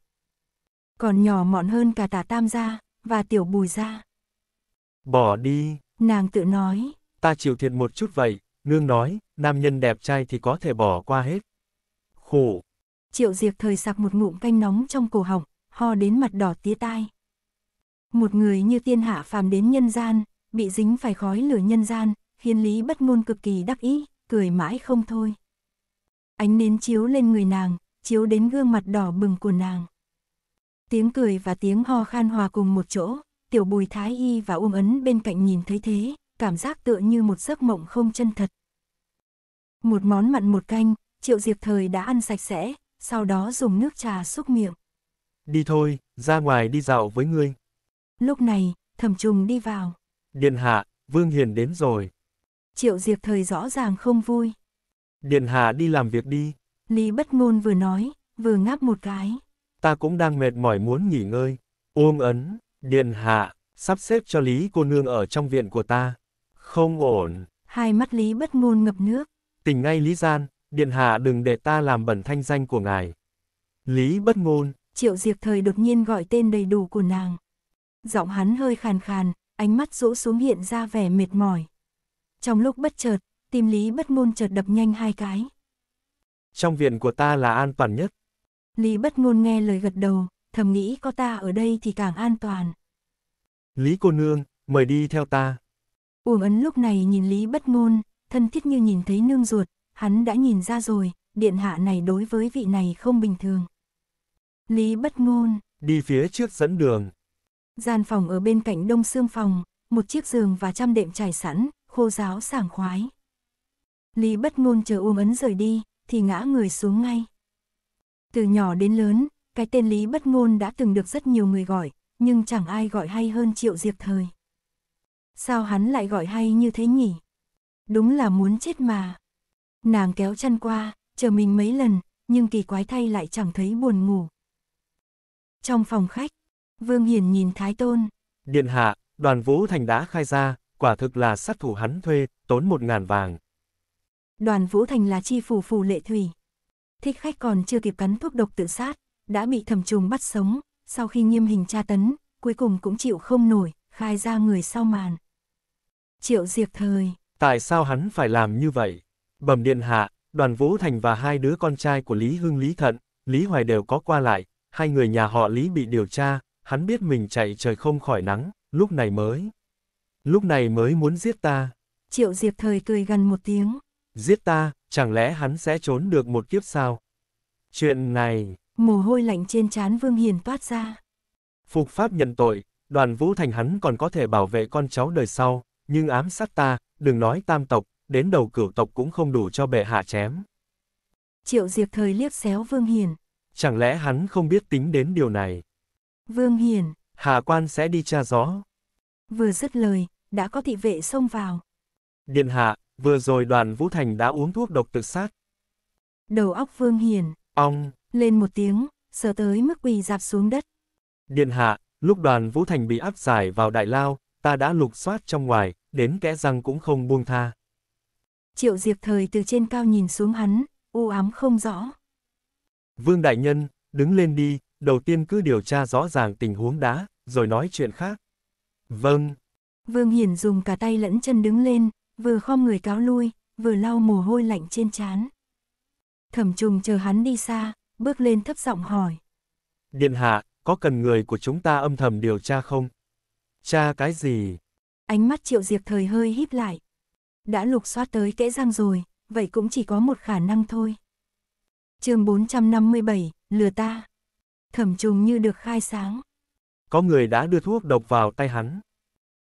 Còn nhỏ mọn hơn cả tà tam gia, và tiểu bùi gia. Bỏ đi. Nàng tự nói. Ta chịu thiệt một chút vậy, nương nói, nam nhân đẹp trai thì có thể bỏ qua hết. Khổ, Triệu Diệp thời sạc một ngụm canh nóng trong cổ họng, ho đến mặt đỏ tía tai. Một người như tiên hạ phàm đến nhân gian, bị dính phải khói lửa nhân gian, khiến Lý bất ngôn cực kỳ đắc ý, cười mãi không thôi. Ánh nến chiếu lên người nàng, chiếu đến gương mặt đỏ bừng của nàng. Tiếng cười và tiếng ho khan hòa cùng một chỗ, tiểu bùi thái y và uông ấn bên cạnh nhìn thấy thế, cảm giác tựa như một giấc mộng không chân thật. Một món mặn một canh, triệu diệp thời đã ăn sạch sẽ, sau đó dùng nước trà xúc miệng. Đi thôi, ra ngoài đi dạo với ngươi. Lúc này, thẩm trùng đi vào. Điện hạ, Vương Hiền đến rồi. Triệu Diệp thời rõ ràng không vui. Điện hạ đi làm việc đi. Lý bất ngôn vừa nói, vừa ngáp một cái. Ta cũng đang mệt mỏi muốn nghỉ ngơi. Ôm ấn, điện hạ, sắp xếp cho Lý cô nương ở trong viện của ta. Không ổn. Hai mắt Lý bất ngôn ngập nước. Tỉnh ngay Lý Gian, Điện hạ đừng để ta làm bẩn thanh danh của ngài. Lý bất ngôn. Triệu Diệp Thời đột nhiên gọi tên đầy đủ của nàng. Giọng hắn hơi khàn khàn, ánh mắt rũ xuống hiện ra vẻ mệt mỏi. Trong lúc bất chợt, tim Lý bất ngôn chợt đập nhanh hai cái. Trong viện của ta là an toàn nhất. Lý bất ngôn nghe lời gật đầu, thầm nghĩ có ta ở đây thì càng an toàn. Lý cô nương, mời đi theo ta. Uông ấn lúc này nhìn Lý bất ngôn, thân thiết như nhìn thấy nương ruột, hắn đã nhìn ra rồi, điện hạ này đối với vị này không bình thường. Lý bất ngôn. Đi phía trước dẫn đường. Gian phòng ở bên cạnh đông xương phòng, một chiếc giường và trăm đệm trải sẵn, khô giáo sảng khoái. Lý bất ngôn chờ uông ấn rời đi, thì ngã người xuống ngay. Từ nhỏ đến lớn, cái tên Lý bất ngôn đã từng được rất nhiều người gọi, nhưng chẳng ai gọi hay hơn triệu diệp thời. Sao hắn lại gọi hay như thế nhỉ? Đúng là muốn chết mà. Nàng kéo chăn qua, chờ mình mấy lần, nhưng kỳ quái thay lại chẳng thấy buồn ngủ. Trong phòng khách, Vương Hiển nhìn Thái Tôn. Điện hạ, đoàn Vũ Thành đã khai ra, quả thực là sát thủ hắn thuê, tốn một ngàn vàng. Đoàn Vũ Thành là chi phủ phù lệ thủy. Thích khách còn chưa kịp cắn thuốc độc tự sát, đã bị thẩm trùng bắt sống, sau khi nghiêm hình tra tấn, cuối cùng cũng chịu không nổi, khai ra người sau màn. Triệu diệt thời. Tại sao hắn phải làm như vậy? Bẩm điện hạ, đoàn Vũ Thành và hai đứa con trai của Lý Hưng Lý Thận, Lý Hoài đều có qua lại, hai người nhà họ Lý bị điều tra, hắn biết mình chạy trời không khỏi nắng, lúc này mới. Lúc này mới muốn giết ta. Triệu Diệp Thời cười gần một tiếng. Giết ta, chẳng lẽ hắn sẽ trốn được một kiếp sao? Chuyện này... Mồ hôi lạnh trên trán Vương Hiền toát ra. Phục pháp nhận tội, đoàn Vũ Thành hắn còn có thể bảo vệ con cháu đời sau, nhưng ám sát ta, đừng nói tam tộc, đến đầu cửu tộc cũng không đủ cho bệ hạ chém. Triệu Diệp thời liếc xéo Vương Hiền. Chẳng lẽ hắn không biết tính đến điều này? Vương Hiền. Hạ quan sẽ đi tra gió. Vừa dứt lời, đã có thị vệ xông vào. Điện hạ, vừa rồi đoàn Vũ Thành đã uống thuốc độc tự sát. Đầu óc Vương Hiền. Ong. Lên một tiếng, sờ tới mức quỳ dạp xuống đất. Điện hạ, lúc đoàn Vũ Thành bị áp giải vào đại lao, ta đã lục soát trong ngoài, đến kẽ răng cũng không buông tha. Triệu Diệp Thời từ trên cao nhìn xuống hắn, u ám không rõ. Vương Đại Nhân, đứng lên đi, đầu tiên cứ điều tra rõ ràng tình huống đã, rồi nói chuyện khác. Vâng. Vương Hiển dùng cả tay lẫn chân đứng lên, vừa khom người cáo lui, vừa lau mồ hôi lạnh trên trán. Thẩm trùng chờ hắn đi xa, bước lên thấp giọng hỏi. Điện hạ, có cần người của chúng ta âm thầm điều tra không? Cha cái gì? Ánh mắt triệu diệp thời hơi híp lại, đã lục soát tới kẽ răng rồi, vậy cũng chỉ có một khả năng thôi. chương 457, lừa ta. Thẩm trùng như được khai sáng. Có người đã đưa thuốc độc vào tay hắn.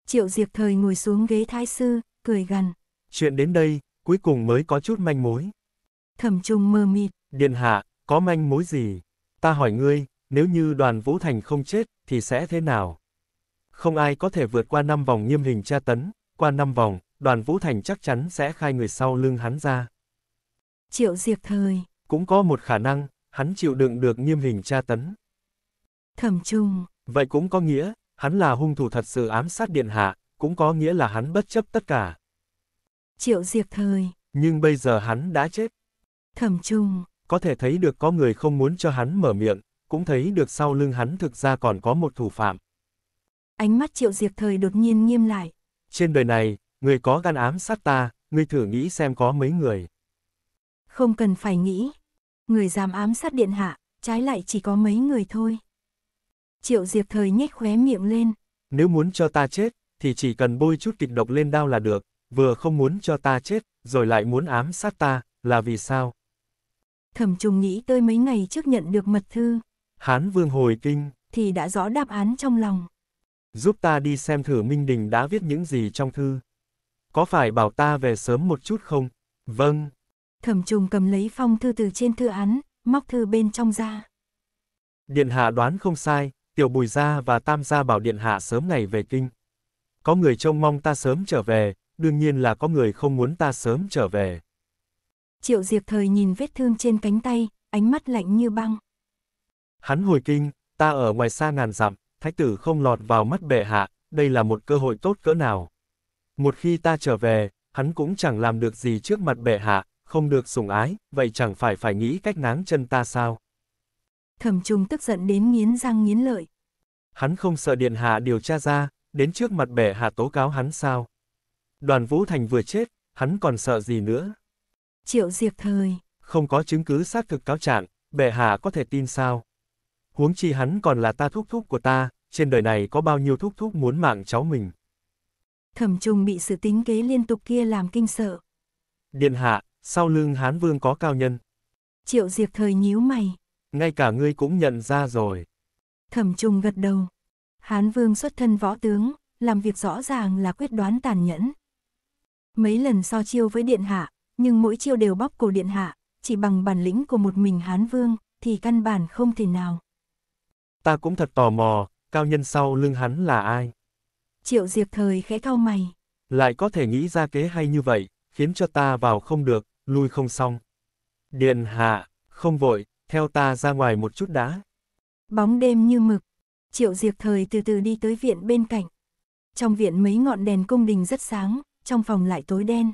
Triệu diệp thời ngồi xuống ghế thái sư, cười gần. Chuyện đến đây, cuối cùng mới có chút manh mối. Thẩm trùng mơ mịt. Điện hạ, có manh mối gì? Ta hỏi ngươi, nếu như đoàn Vũ Thành không chết, thì sẽ thế nào? Không ai có thể vượt qua năm vòng nghiêm hình tra tấn, qua năm vòng, đoàn Vũ Thành chắc chắn sẽ khai người sau lưng hắn ra. Triệu Diệp Thời Cũng có một khả năng, hắn chịu đựng được nghiêm hình tra tấn. Thẩm Trung Vậy cũng có nghĩa, hắn là hung thủ thật sự ám sát Điện Hạ, cũng có nghĩa là hắn bất chấp tất cả. Triệu Diệp Thời Nhưng bây giờ hắn đã chết. Thẩm Trung Có thể thấy được có người không muốn cho hắn mở miệng, cũng thấy được sau lưng hắn thực ra còn có một thủ phạm. Ánh mắt Triệu Diệp Thời đột nhiên nghiêm lại. Trên đời này, Người có gan ám sát ta, ngươi thử nghĩ xem có mấy người. Không cần phải nghĩ. Người dám ám sát điện hạ, trái lại chỉ có mấy người thôi. Triệu Diệp Thời nhếch khóe miệng lên. Nếu muốn cho ta chết, thì chỉ cần bôi chút kịch độc lên đao là được, vừa không muốn cho ta chết, rồi lại muốn ám sát ta, là vì sao? Thẩm trùng nghĩ tới mấy ngày trước nhận được mật thư. Hán vương hồi kinh. Thì đã rõ đáp án trong lòng. Giúp ta đi xem thử Minh Đình đã viết những gì trong thư có phải bảo ta về sớm một chút không? Vâng. Thẩm trùng cầm lấy phong thư từ trên thư án, móc thư bên trong ra. Điện hạ đoán không sai, tiểu bùi gia và tam gia bảo điện hạ sớm ngày về kinh. Có người trông mong ta sớm trở về, đương nhiên là có người không muốn ta sớm trở về. Triệu diệt thời nhìn vết thương trên cánh tay, ánh mắt lạnh như băng. Hắn hồi kinh, ta ở ngoài xa ngàn dặm, thái tử không lọt vào mắt bệ hạ, đây là một cơ hội tốt cỡ nào. Một khi ta trở về, hắn cũng chẳng làm được gì trước mặt bệ hạ, không được sủng ái, vậy chẳng phải phải nghĩ cách náng chân ta sao? Thẩm Trung tức giận đến nghiến răng nghiến lợi. Hắn không sợ Điện Hạ điều tra ra, đến trước mặt bệ hạ tố cáo hắn sao? Đoàn Vũ Thành vừa chết, hắn còn sợ gì nữa? Triệu Diệp Thời. Không có chứng cứ xác thực cáo trạng, bệ hạ có thể tin sao? Huống chi hắn còn là ta thúc thúc của ta, trên đời này có bao nhiêu thúc thúc muốn mạng cháu mình thẩm trùng bị sự tính kế liên tục kia làm kinh sợ. Điện hạ, sau lưng Hán Vương có cao nhân. Triệu Diệp thời nhíu mày. Ngay cả ngươi cũng nhận ra rồi. Thẩm trùng gật đầu. Hán Vương xuất thân võ tướng, làm việc rõ ràng là quyết đoán tàn nhẫn. Mấy lần so chiêu với Điện Hạ, nhưng mỗi chiêu đều bóc cổ Điện Hạ, chỉ bằng bản lĩnh của một mình Hán Vương, thì căn bản không thể nào. Ta cũng thật tò mò, cao nhân sau lưng hắn là ai? Triệu Diệp Thời khẽ cau mày. Lại có thể nghĩ ra kế hay như vậy, khiến cho ta vào không được, lui không xong. Điện hạ, không vội, theo ta ra ngoài một chút đã. Bóng đêm như mực, Triệu Diệp Thời từ từ đi tới viện bên cạnh. Trong viện mấy ngọn đèn cung đình rất sáng, trong phòng lại tối đen.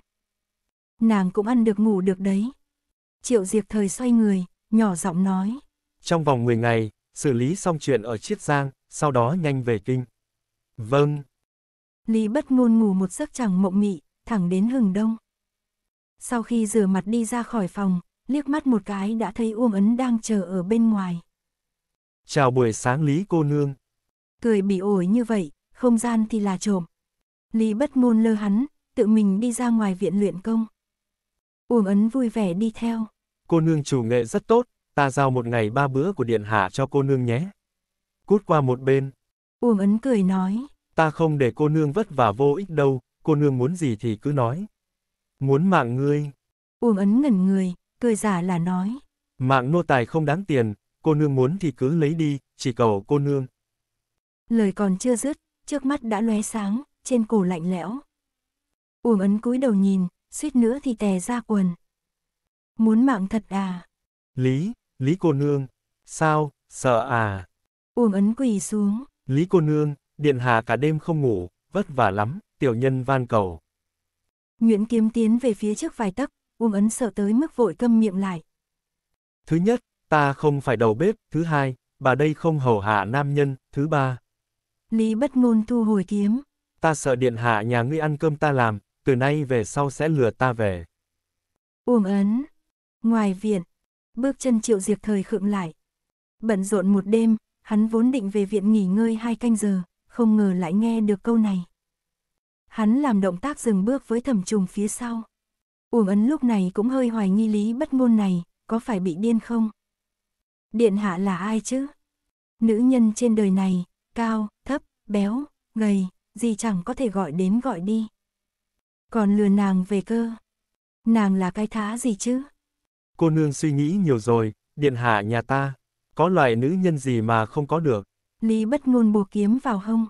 Nàng cũng ăn được ngủ được đấy. Triệu Diệp Thời xoay người, nhỏ giọng nói. Trong vòng 10 ngày, xử lý xong chuyện ở Chiết Giang, sau đó nhanh về Kinh. Vâng. Lý bất ngôn ngủ một giấc chẳng mộng mị, thẳng đến hừng đông. Sau khi rửa mặt đi ra khỏi phòng, liếc mắt một cái đã thấy Uông Ấn đang chờ ở bên ngoài. Chào buổi sáng Lý cô nương. Cười bị ổi như vậy, không gian thì là trộm. Lý bất ngôn lơ hắn, tự mình đi ra ngoài viện luyện công. Uông Ấn vui vẻ đi theo. Cô nương chủ nghệ rất tốt, ta giao một ngày ba bữa của điện hạ cho cô nương nhé. Cút qua một bên. Uông Ấn cười nói ta không để cô nương vất vả vô ích đâu, cô nương muốn gì thì cứ nói. Muốn mạng ngươi. Uông ấn ngẩn người, cười giả là nói. Mạng nô tài không đáng tiền, cô nương muốn thì cứ lấy đi, chỉ cầu cô nương. Lời còn chưa dứt, trước mắt đã lóe sáng, trên cổ lạnh lẽo. Uông ấn cúi đầu nhìn, suýt nữa thì tè ra quần. Muốn mạng thật à? Lý, Lý cô nương, sao, sợ à? Uông ấn quỳ xuống. Lý cô nương, Điện hạ cả đêm không ngủ, vất vả lắm, tiểu nhân van cầu. Nguyễn Kiếm tiến về phía trước vài tấc, Uông Ấn sợ tới mức vội câm miệng lại. Thứ nhất, ta không phải đầu bếp, thứ hai, bà đây không hầu hạ nam nhân, thứ ba. Lý bất ngôn thu hồi kiếm. Ta sợ điện hạ nhà ngươi ăn cơm ta làm, từ nay về sau sẽ lừa ta về. Uông Ấn. Ngoài viện, bước chân triệu diệt thời khựng lại. Bận rộn một đêm, hắn vốn định về viện nghỉ ngơi hai canh giờ không ngờ lại nghe được câu này. Hắn làm động tác dừng bước với thầm trùng phía sau. Uổng ấn lúc này cũng hơi hoài nghi lý bất ngôn này, có phải bị điên không? Điện hạ là ai chứ? Nữ nhân trên đời này, cao, thấp, béo, gầy, gì chẳng có thể gọi đến gọi đi. Còn lừa nàng về cơ. Nàng là cái thá gì chứ? Cô nương suy nghĩ nhiều rồi, điện hạ nhà ta, có loại nữ nhân gì mà không có được. Lý bất ngôn buộc kiếm vào hông.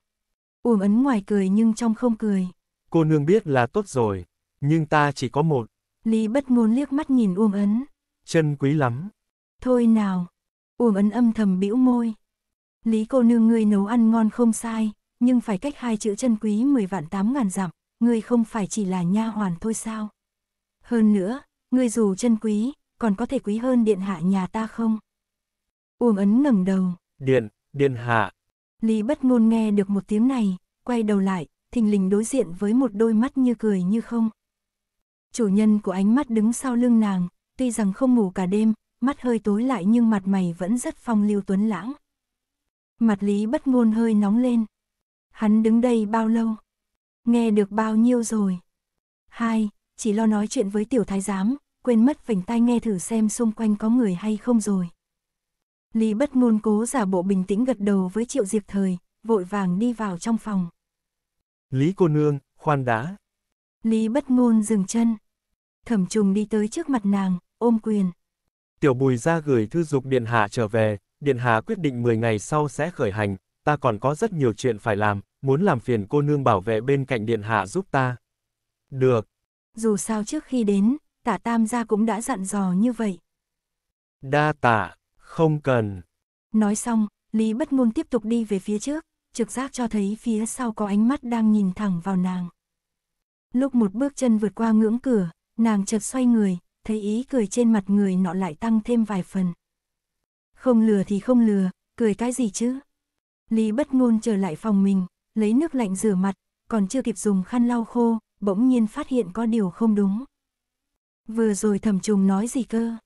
Uông ấn ngoài cười nhưng trong không cười. Cô nương biết là tốt rồi, nhưng ta chỉ có một. Lý bất ngôn liếc mắt nhìn Uông ấn. Chân quý lắm. Thôi nào. Uông ấn âm thầm bĩu môi. Lý cô nương ngươi nấu ăn ngon không sai, nhưng phải cách hai chữ chân quý 10 vạn 8 ngàn dặm, ngươi không phải chỉ là nha hoàn thôi sao? Hơn nữa, ngươi dù chân quý, còn có thể quý hơn điện hạ nhà ta không? Uông ấn ngẩng đầu. Điện, Điện hạ. Lý bất ngôn nghe được một tiếng này, quay đầu lại, thình lình đối diện với một đôi mắt như cười như không. Chủ nhân của ánh mắt đứng sau lưng nàng, tuy rằng không ngủ cả đêm, mắt hơi tối lại nhưng mặt mày vẫn rất phong lưu tuấn lãng. Mặt Lý bất ngôn hơi nóng lên. Hắn đứng đây bao lâu? Nghe được bao nhiêu rồi? Hai, chỉ lo nói chuyện với tiểu thái giám, quên mất vành tai nghe thử xem xung quanh có người hay không rồi. Lý bất ngôn cố giả bộ bình tĩnh gật đầu với triệu diệp thời, vội vàng đi vào trong phòng. Lý cô nương, khoan đã. Lý bất ngôn dừng chân. Thẩm trùng đi tới trước mặt nàng, ôm quyền. Tiểu bùi ra gửi thư dục điện hạ trở về, điện hạ quyết định 10 ngày sau sẽ khởi hành, ta còn có rất nhiều chuyện phải làm, muốn làm phiền cô nương bảo vệ bên cạnh điện hạ giúp ta. Được. Dù sao trước khi đến, tả tam gia cũng đã dặn dò như vậy. Đa tả. Không cần. Nói xong, Lý bất ngôn tiếp tục đi về phía trước, trực giác cho thấy phía sau có ánh mắt đang nhìn thẳng vào nàng. Lúc một bước chân vượt qua ngưỡng cửa, nàng chợt xoay người, thấy ý cười trên mặt người nọ lại tăng thêm vài phần. Không lừa thì không lừa, cười cái gì chứ? Lý bất ngôn trở lại phòng mình, lấy nước lạnh rửa mặt, còn chưa kịp dùng khăn lau khô, bỗng nhiên phát hiện có điều không đúng. Vừa rồi thầm trùng nói gì cơ?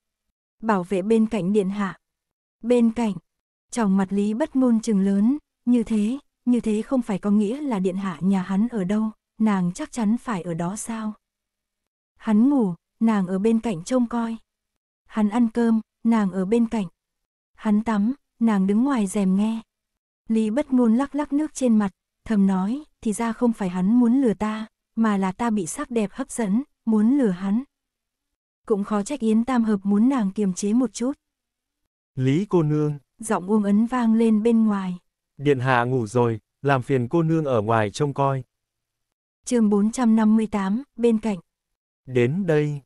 Bảo vệ bên cạnh điện hạ, Bên cạnh, trong mặt Lý bất ngôn chừng lớn, như thế, như thế không phải có nghĩa là điện hạ nhà hắn ở đâu, nàng chắc chắn phải ở đó sao? Hắn ngủ, nàng ở bên cạnh trông coi. Hắn ăn cơm, nàng ở bên cạnh. Hắn tắm, nàng đứng ngoài rèm nghe. Lý bất ngôn lắc lắc nước trên mặt, thầm nói, thì ra không phải hắn muốn lừa ta, mà là ta bị sắc đẹp hấp dẫn, muốn lừa hắn. Cũng khó trách Yến Tam Hợp muốn nàng kiềm chế một chút. Lý cô nương. Giọng Uông Ấn vang lên bên ngoài. Điện hạ ngủ rồi, làm phiền cô nương ở ngoài trông coi. chương 458, bên cạnh. Đến đây.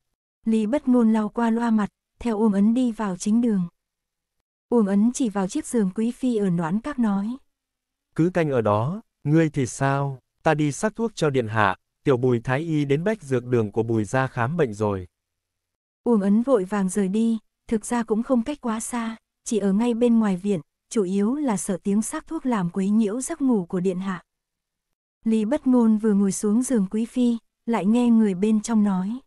Lý bất ngôn lau qua loa mặt, theo Uông Ấn đi vào chính đường. Uông Ấn chỉ vào chiếc giường quý phi ở noãn các nói. Cứ canh ở đó, ngươi thì sao, ta đi sắc thuốc cho điện hạ, tiểu bùi thái y đến bách dược đường của bùi ra khám bệnh rồi. Uông Ấn vội vàng rời đi, thực ra cũng không cách quá xa, chỉ ở ngay bên ngoài viện, chủ yếu là sợ tiếng sắc thuốc làm quấy nhiễu giấc ngủ của điện hạ. Lý bất ngôn vừa ngồi xuống giường quý phi, lại nghe người bên trong nói.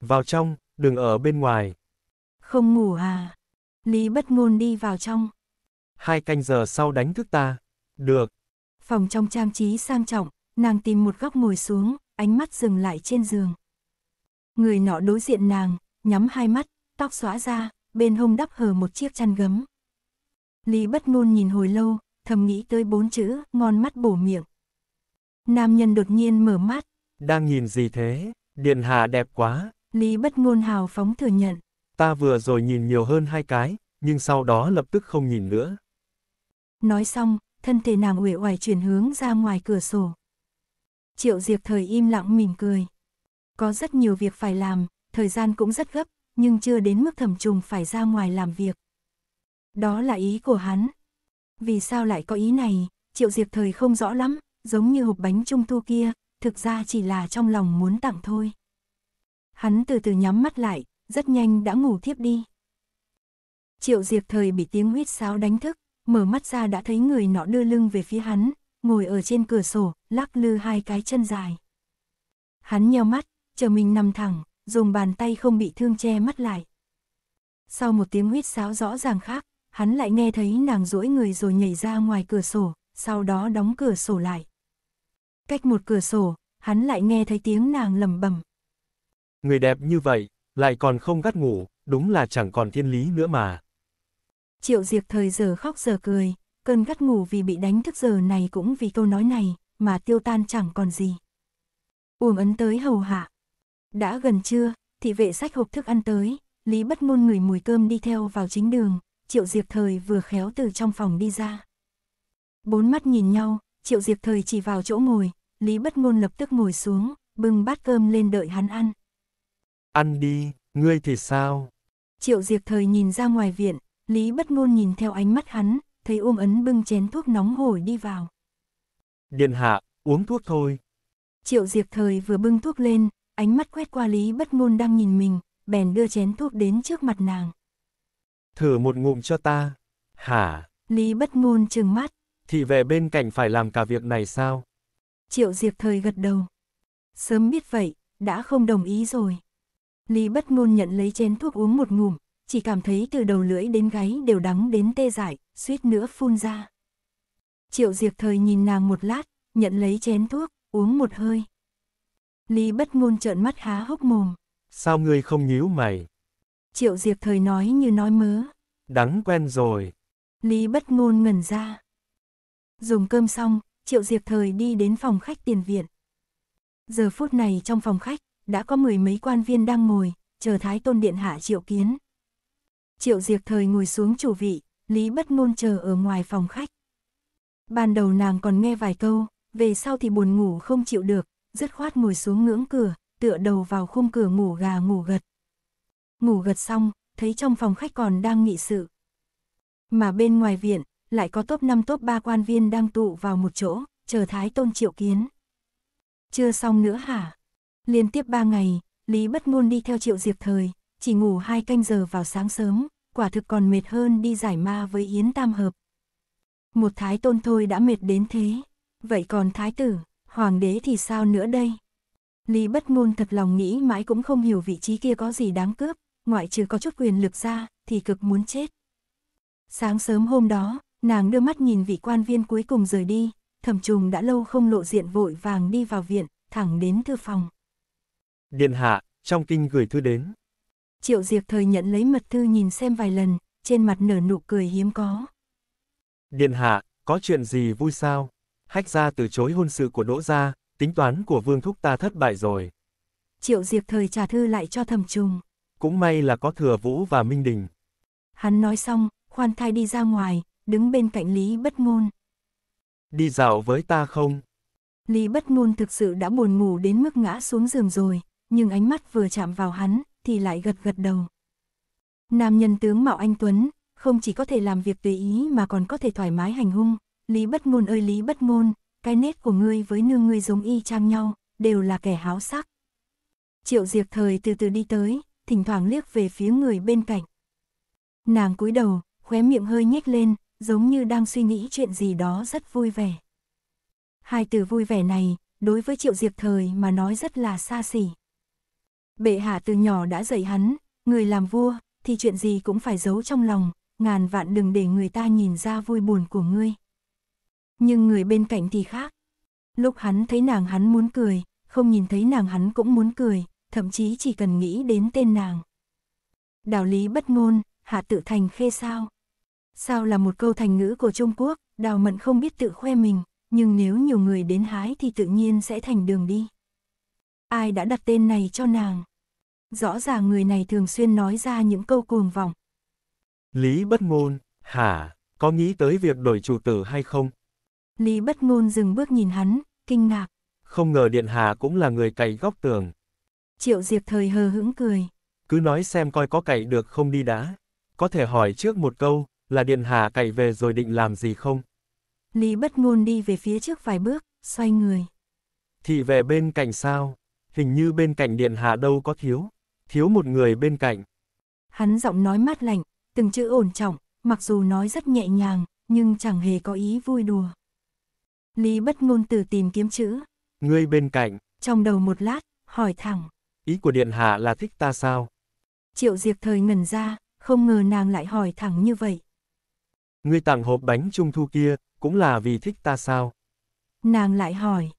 Vào trong, đừng ở bên ngoài. Không ngủ à? Lý bất ngôn đi vào trong. Hai canh giờ sau đánh thức ta. Được. Phòng trong trang trí sang trọng, nàng tìm một góc ngồi xuống, ánh mắt dừng lại trên giường. Người nọ đối diện nàng, nhắm hai mắt, tóc xóa ra, bên hông đắp hờ một chiếc chăn gấm. Lý bất ngôn nhìn hồi lâu, thầm nghĩ tới bốn chữ, ngon mắt bổ miệng. Nam nhân đột nhiên mở mắt. Đang nhìn gì thế? Điện hạ đẹp quá. Lý bất ngôn hào phóng thừa nhận. Ta vừa rồi nhìn nhiều hơn hai cái, nhưng sau đó lập tức không nhìn nữa. Nói xong, thân thể nàng uể oải chuyển hướng ra ngoài cửa sổ. Triệu Diệp thời im lặng mỉm cười. Có rất nhiều việc phải làm, thời gian cũng rất gấp, nhưng chưa đến mức thẩm trùng phải ra ngoài làm việc. Đó là ý của hắn. Vì sao lại có ý này, triệu diệp thời không rõ lắm, giống như hộp bánh trung thu kia, thực ra chỉ là trong lòng muốn tặng thôi. Hắn từ từ nhắm mắt lại, rất nhanh đã ngủ thiếp đi. Triệu diệp thời bị tiếng huyết sáo đánh thức, mở mắt ra đã thấy người nọ đưa lưng về phía hắn, ngồi ở trên cửa sổ, lắc lư hai cái chân dài. Hắn nheo mắt, chờ mình nằm thẳng, dùng bàn tay không bị thương che mắt lại. Sau một tiếng huýt sáo rõ ràng khác, hắn lại nghe thấy nàng duỗi người rồi nhảy ra ngoài cửa sổ, sau đó đóng cửa sổ lại. Cách một cửa sổ, hắn lại nghe thấy tiếng nàng lầm bầm. Người đẹp như vậy, lại còn không gắt ngủ, đúng là chẳng còn thiên lý nữa mà. Triệu Diệp thời giờ khóc giờ cười, cơn gắt ngủ vì bị đánh thức giờ này cũng vì câu nói này, mà tiêu tan chẳng còn gì. Uổng ấn tới hầu hạ, đã gần trưa, thị vệ sách hộp thức ăn tới, Lý Bất Ngôn ngửi mùi cơm đi theo vào chính đường, Triệu Diệp Thời vừa khéo từ trong phòng đi ra. Bốn mắt nhìn nhau, Triệu Diệp Thời chỉ vào chỗ ngồi, Lý Bất Ngôn lập tức ngồi xuống, bưng bát cơm lên đợi hắn ăn. Ăn đi, ngươi thì sao? Triệu Diệp Thời nhìn ra ngoài viện, Lý Bất Ngôn nhìn theo ánh mắt hắn, thấy Uông Ấn bưng chén thuốc nóng hổi đi vào. Điện hạ, uống thuốc thôi. Triệu Diệp Thời vừa bưng thuốc lên, ánh mắt quét qua Lý Bất Ngôn đang nhìn mình, bèn đưa chén thuốc đến trước mặt nàng. Thử một ngụm cho ta. Hả? Lý Bất Ngôn trừng mắt. Thị vệ bên cạnh phải làm cả việc này sao? Triệu Diệp Thời gật đầu. Sớm biết vậy, đã không đồng ý rồi. Lý Bất Ngôn nhận lấy chén thuốc uống một ngụm, chỉ cảm thấy từ đầu lưỡi đến gáy đều đắng đến tê dại, suýt nữa phun ra. Triệu Diệp Thời nhìn nàng một lát, nhận lấy chén thuốc, uống một hơi. Lý bất ngôn trợn mắt há hốc mồm. Sao ngươi không nhíu mày? Triệu Diệp thời nói như nói mớ. Đắng quen rồi. Lý bất ngôn ngẩn ra. Dùng cơm xong, Triệu Diệp thời đi đến phòng khách tiền viện. Giờ phút này trong phòng khách, đã có mười mấy quan viên đang ngồi, chờ Thái Tôn Điện Hạ Triệu Kiến. Triệu Diệp thời ngồi xuống chủ vị, Lý bất ngôn chờ ở ngoài phòng khách. Ban đầu nàng còn nghe vài câu, về sau thì buồn ngủ không chịu được, dứt khoát ngồi xuống ngưỡng cửa, tựa đầu vào khung cửa ngủ gà ngủ gật. Ngủ gật xong, thấy trong phòng khách còn đang nghị sự. Mà bên ngoài viện, lại có top 5 top 3 quan viên đang tụ vào một chỗ, chờ Thái Tôn triệu kiến. Chưa xong nữa hả? Liên tiếp 3 ngày, Lý Bất Ngôn đi theo triệu diệp thời, chỉ ngủ 2 canh giờ vào sáng sớm, quả thực còn mệt hơn đi giải ma với Yến Tam Hợp. Một Thái Tôn thôi đã mệt đến thế, vậy còn Thái Tử? hoàng đế thì sao nữa đây? Lý bất ngôn thật lòng nghĩ mãi cũng không hiểu vị trí kia có gì đáng cướp, ngoại trừ có chút quyền lực ra, thì cực muốn chết. Sáng sớm hôm đó, nàng đưa mắt nhìn vị quan viên cuối cùng rời đi, thẩm trùng đã lâu không lộ diện vội vàng đi vào viện, thẳng đến thư phòng. Điện hạ, trong kinh gửi thư đến. Triệu Diệp thời nhận lấy mật thư nhìn xem vài lần, trên mặt nở nụ cười hiếm có. Điện hạ, có chuyện gì vui sao? Hách gia từ chối hôn sự của Đỗ gia, tính toán của Vương Thúc ta thất bại rồi. Triệu Diệp thời trả thư lại cho Thẩm Trung. Cũng may là có thừa vũ và Minh Đình. Hắn nói xong, khoan thai đi ra ngoài, đứng bên cạnh Lý Bất Ngôn. Đi dạo với ta không? Lý Bất Ngôn thực sự đã buồn ngủ đến mức ngã xuống giường rồi, nhưng ánh mắt vừa chạm vào hắn, thì lại gật gật đầu. Nam nhân tướng Mạo Anh Tuấn, không chỉ có thể làm việc tùy ý mà còn có thể thoải mái hành hung, Lý bất ngôn ơi Lý bất ngôn, cái nết của ngươi với nương ngươi giống y chang nhau, đều là kẻ háo sắc. Triệu diệt thời từ từ đi tới, thỉnh thoảng liếc về phía người bên cạnh. Nàng cúi đầu, khóe miệng hơi nhếch lên, giống như đang suy nghĩ chuyện gì đó rất vui vẻ. Hai từ vui vẻ này, đối với triệu diệt thời mà nói rất là xa xỉ. Bệ hạ từ nhỏ đã dạy hắn, người làm vua, thì chuyện gì cũng phải giấu trong lòng, ngàn vạn đừng để người ta nhìn ra vui buồn của ngươi nhưng người bên cạnh thì khác. Lúc hắn thấy nàng hắn muốn cười, không nhìn thấy nàng hắn cũng muốn cười, thậm chí chỉ cần nghĩ đến tên nàng. Đạo lý bất ngôn, hạ tự thành khê sao. Sao là một câu thành ngữ của Trung Quốc, đào mận không biết tự khoe mình, nhưng nếu nhiều người đến hái thì tự nhiên sẽ thành đường đi. Ai đã đặt tên này cho nàng? Rõ ràng người này thường xuyên nói ra những câu cuồng vọng. Lý bất ngôn, hả, có nghĩ tới việc đổi chủ tử hay không? Lý bất ngôn dừng bước nhìn hắn, kinh ngạc. Không ngờ Điện Hạ cũng là người cày góc tường. Triệu Diệp thời hờ hững cười. Cứ nói xem coi có cày được không đi đã. Có thể hỏi trước một câu, là Điện Hạ cày về rồi định làm gì không? Lý bất ngôn đi về phía trước vài bước, xoay người. Thị về bên cạnh sao? Hình như bên cạnh Điện Hạ đâu có thiếu. Thiếu một người bên cạnh. Hắn giọng nói mát lạnh, từng chữ ổn trọng, mặc dù nói rất nhẹ nhàng, nhưng chẳng hề có ý vui đùa. Lý bất ngôn từ tìm kiếm chữ. Ngươi bên cạnh. Trong đầu một lát, hỏi thẳng. Ý của điện hạ là thích ta sao? Triệu diệt thời ngẩn ra, không ngờ nàng lại hỏi thẳng như vậy. Ngươi tặng hộp bánh trung thu kia, cũng là vì thích ta sao? Nàng lại hỏi.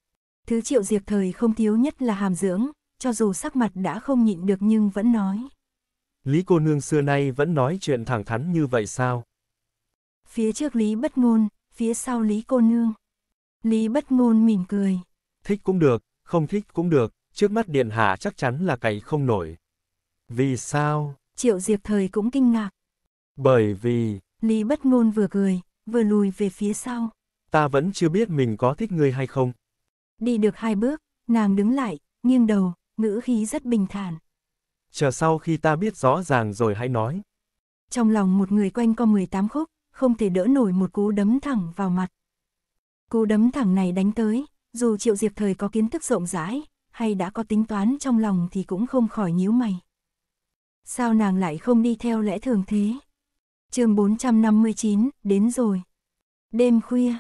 Thứ triệu diệt thời không thiếu nhất là hàm dưỡng, cho dù sắc mặt đã không nhịn được nhưng vẫn nói. Lý cô nương xưa nay vẫn nói chuyện thẳng thắn như vậy sao? Phía trước Lý bất ngôn, phía sau Lý cô nương. Lý bất ngôn mỉm cười. Thích cũng được, không thích cũng được, trước mắt điện hạ chắc chắn là cày không nổi. Vì sao? Triệu Diệp Thời cũng kinh ngạc. Bởi vì... Lý bất ngôn vừa cười, vừa lùi về phía sau. Ta vẫn chưa biết mình có thích ngươi hay không. Đi được hai bước, nàng đứng lại, nghiêng đầu, ngữ khí rất bình thản. Chờ sau khi ta biết rõ ràng rồi hãy nói. Trong lòng một người quanh co 18 khúc, không thể đỡ nổi một cú đấm thẳng vào mặt. Cú đấm thẳng này đánh tới, dù Triệu Diệp Thời có kiến thức rộng rãi, hay đã có tính toán trong lòng thì cũng không khỏi nhíu mày. Sao nàng lại không đi theo lẽ thường thế? chương 459, đến rồi. Đêm khuya,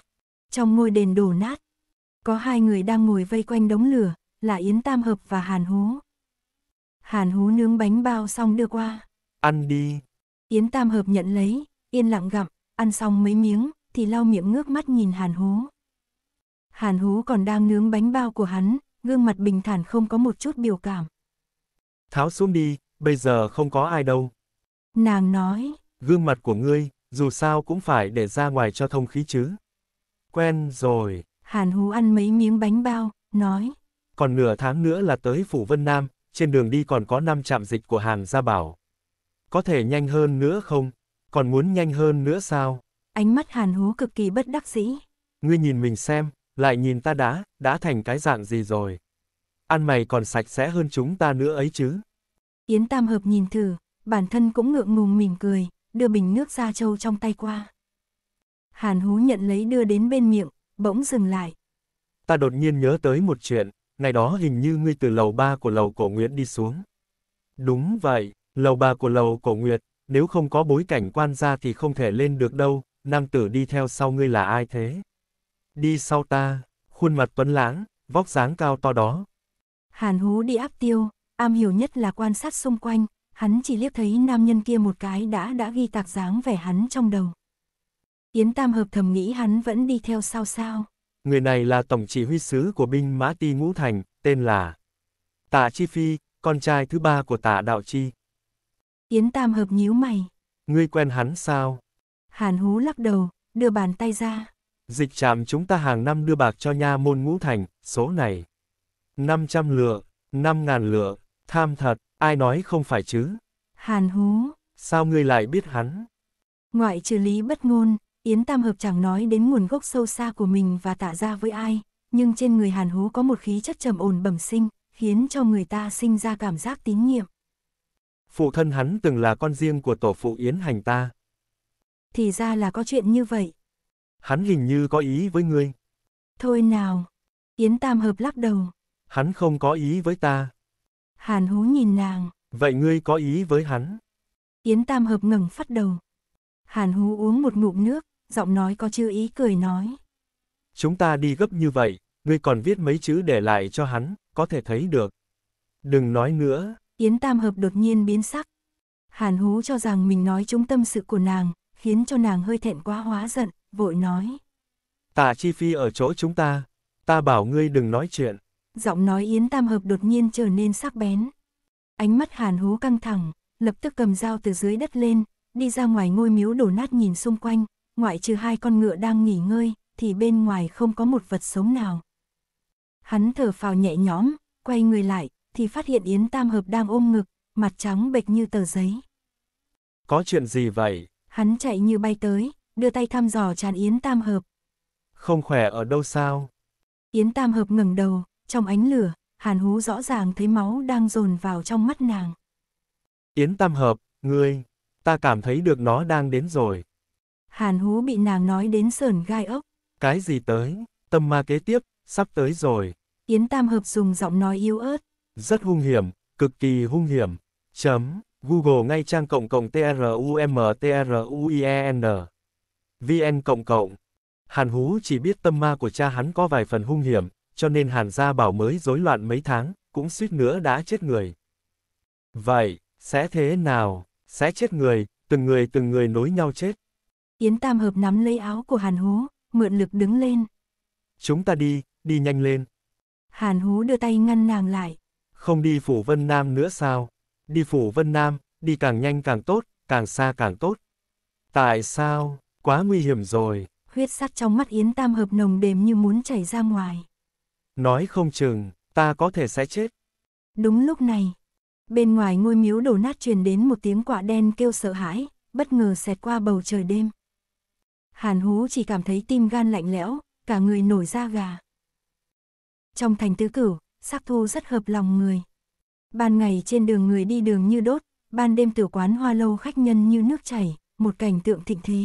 trong ngôi đền đổ nát, có hai người đang ngồi vây quanh đống lửa, là Yến Tam Hợp và Hàn Hú. Hàn Hú nướng bánh bao xong đưa qua. Ăn đi. Yến Tam Hợp nhận lấy, yên lặng gặm, ăn xong mấy miếng, thì lau miệng ngước mắt nhìn Hàn Hú. Hàn Hú còn đang nướng bánh bao của hắn, gương mặt bình thản không có một chút biểu cảm. Tháo xuống đi, bây giờ không có ai đâu. Nàng nói. Gương mặt của ngươi, dù sao cũng phải để ra ngoài cho thông khí chứ. Quen rồi. Hàn Hú ăn mấy miếng bánh bao, nói. Còn nửa tháng nữa là tới Phủ Vân Nam, trên đường đi còn có 5 trạm dịch của Hàn Gia Bảo. Có thể nhanh hơn nữa không? Còn muốn nhanh hơn nữa sao? Ánh mắt Hàn Hú cực kỳ bất đắc dĩ. Ngươi nhìn mình xem, lại nhìn ta đã, đã thành cái dạng gì rồi. Ăn mày còn sạch sẽ hơn chúng ta nữa ấy chứ. Yến Tam Hợp nhìn thử, bản thân cũng ngượng ngùng mỉm cười, đưa bình nước ra châu trong tay qua. Hàn hú nhận lấy đưa đến bên miệng, bỗng dừng lại. Ta đột nhiên nhớ tới một chuyện, ngày đó hình như ngươi từ lầu ba của lầu cổ Nguyễn đi xuống. Đúng vậy, lầu ba của lầu cổ Nguyệt, nếu không có bối cảnh quan gia thì không thể lên được đâu, nam tử đi theo sau ngươi là ai thế? Đi sau ta, khuôn mặt tuấn lãng, vóc dáng cao to đó. Hàn hú đi áp tiêu, am hiểu nhất là quan sát xung quanh, hắn chỉ liếc thấy nam nhân kia một cái đã đã ghi tạc dáng vẻ hắn trong đầu. Yến Tam Hợp thầm nghĩ hắn vẫn đi theo sao sao. Người này là tổng chỉ huy sứ của binh Mã Ti Ngũ Thành, tên là Tạ Chi Phi, con trai thứ ba của Tạ Đạo Chi. Yến Tam Hợp nhíu mày. Ngươi quen hắn sao? Hàn Hú lắc đầu, đưa bàn tay ra. Dịch trạm chúng ta hàng năm đưa bạc cho nha môn ngũ thành, số này. 500 lựa, 5.000 lựa, tham thật, ai nói không phải chứ? Hàn hú. Sao ngươi lại biết hắn? Ngoại trừ lý bất ngôn, Yến Tam Hợp chẳng nói đến nguồn gốc sâu xa của mình và tạ ra với ai, nhưng trên người Hàn hú có một khí chất trầm ổn bẩm sinh, khiến cho người ta sinh ra cảm giác tín nhiệm. Phụ thân hắn từng là con riêng của tổ phụ Yến hành ta. Thì ra là có chuyện như vậy, Hắn hình như có ý với ngươi. Thôi nào. Yến Tam Hợp lắc đầu. Hắn không có ý với ta. Hàn hú nhìn nàng. Vậy ngươi có ý với hắn? Yến Tam Hợp ngẩng phát đầu. Hàn hú uống một ngụm nước, giọng nói có chữ ý cười nói. Chúng ta đi gấp như vậy, ngươi còn viết mấy chữ để lại cho hắn, có thể thấy được. Đừng nói nữa. Yến Tam Hợp đột nhiên biến sắc. Hàn hú cho rằng mình nói trung tâm sự của nàng, khiến cho nàng hơi thẹn quá hóa giận vội nói. Tạ Chi Phi ở chỗ chúng ta, ta bảo ngươi đừng nói chuyện. Giọng nói Yến Tam Hợp đột nhiên trở nên sắc bén. Ánh mắt hàn hú căng thẳng, lập tức cầm dao từ dưới đất lên, đi ra ngoài ngôi miếu đổ nát nhìn xung quanh, ngoại trừ hai con ngựa đang nghỉ ngơi, thì bên ngoài không có một vật sống nào. Hắn thở phào nhẹ nhõm, quay người lại, thì phát hiện Yến Tam Hợp đang ôm ngực, mặt trắng bệch như tờ giấy. Có chuyện gì vậy? Hắn chạy như bay tới, đưa tay thăm dò chán Yến Tam Hợp. Không khỏe ở đâu sao? Yến Tam Hợp ngẩng đầu, trong ánh lửa, Hàn Hú rõ ràng thấy máu đang dồn vào trong mắt nàng. Yến Tam Hợp, ngươi, ta cảm thấy được nó đang đến rồi. Hàn Hú bị nàng nói đến sờn gai ốc. Cái gì tới, tâm ma kế tiếp, sắp tới rồi. Yến Tam Hợp dùng giọng nói yếu ớt. Rất hung hiểm, cực kỳ hung hiểm. Chấm, Google ngay trang cộng cộng t t r r u u m i e n VN cộng cộng. Hàn Hú chỉ biết tâm ma của cha hắn có vài phần hung hiểm, cho nên Hàn Gia Bảo mới rối loạn mấy tháng, cũng suýt nữa đã chết người. Vậy, sẽ thế nào? Sẽ chết người, từng người từng người nối nhau chết. Yến Tam Hợp nắm lấy áo của Hàn Hú, mượn lực đứng lên. Chúng ta đi, đi nhanh lên. Hàn Hú đưa tay ngăn nàng lại. Không đi Phủ Vân Nam nữa sao? Đi Phủ Vân Nam, đi càng nhanh càng tốt, càng xa càng tốt. Tại sao? quá nguy hiểm rồi. Huyết sắc trong mắt Yến Tam hợp nồng đềm như muốn chảy ra ngoài. Nói không chừng, ta có thể sẽ chết. Đúng lúc này, bên ngoài ngôi miếu đổ nát truyền đến một tiếng quạ đen kêu sợ hãi, bất ngờ xẹt qua bầu trời đêm. Hàn hú chỉ cảm thấy tim gan lạnh lẽo, cả người nổi da gà. Trong thành tứ cửu, sắc thu rất hợp lòng người. Ban ngày trên đường người đi đường như đốt, ban đêm tử quán hoa lâu khách nhân như nước chảy, một cảnh tượng thịnh thế.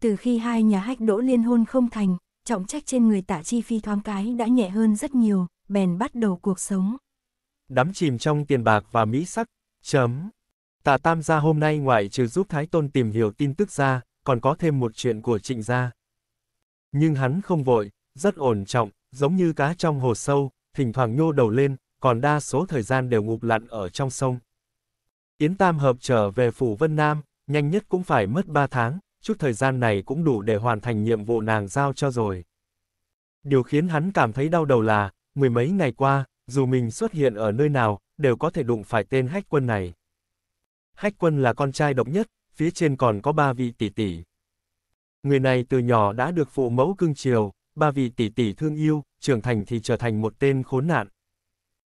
Từ khi hai nhà hách đỗ liên hôn không thành, trọng trách trên người tạ chi phi thoáng cái đã nhẹ hơn rất nhiều, bèn bắt đầu cuộc sống. Đắm chìm trong tiền bạc và mỹ sắc, chấm. Tạ Tam gia hôm nay ngoại trừ giúp Thái Tôn tìm hiểu tin tức ra, còn có thêm một chuyện của trịnh gia. Nhưng hắn không vội, rất ổn trọng, giống như cá trong hồ sâu, thỉnh thoảng nhô đầu lên, còn đa số thời gian đều ngụp lặn ở trong sông. Yến Tam hợp trở về phủ Vân Nam, nhanh nhất cũng phải mất 3 tháng, chút thời gian này cũng đủ để hoàn thành nhiệm vụ nàng giao cho rồi. Điều khiến hắn cảm thấy đau đầu là, mười mấy ngày qua, dù mình xuất hiện ở nơi nào, đều có thể đụng phải tên hách quân này. Hách quân là con trai độc nhất, phía trên còn có ba vị tỷ tỷ. Người này từ nhỏ đã được phụ mẫu cưng chiều, ba vị tỷ tỷ thương yêu, trưởng thành thì trở thành một tên khốn nạn.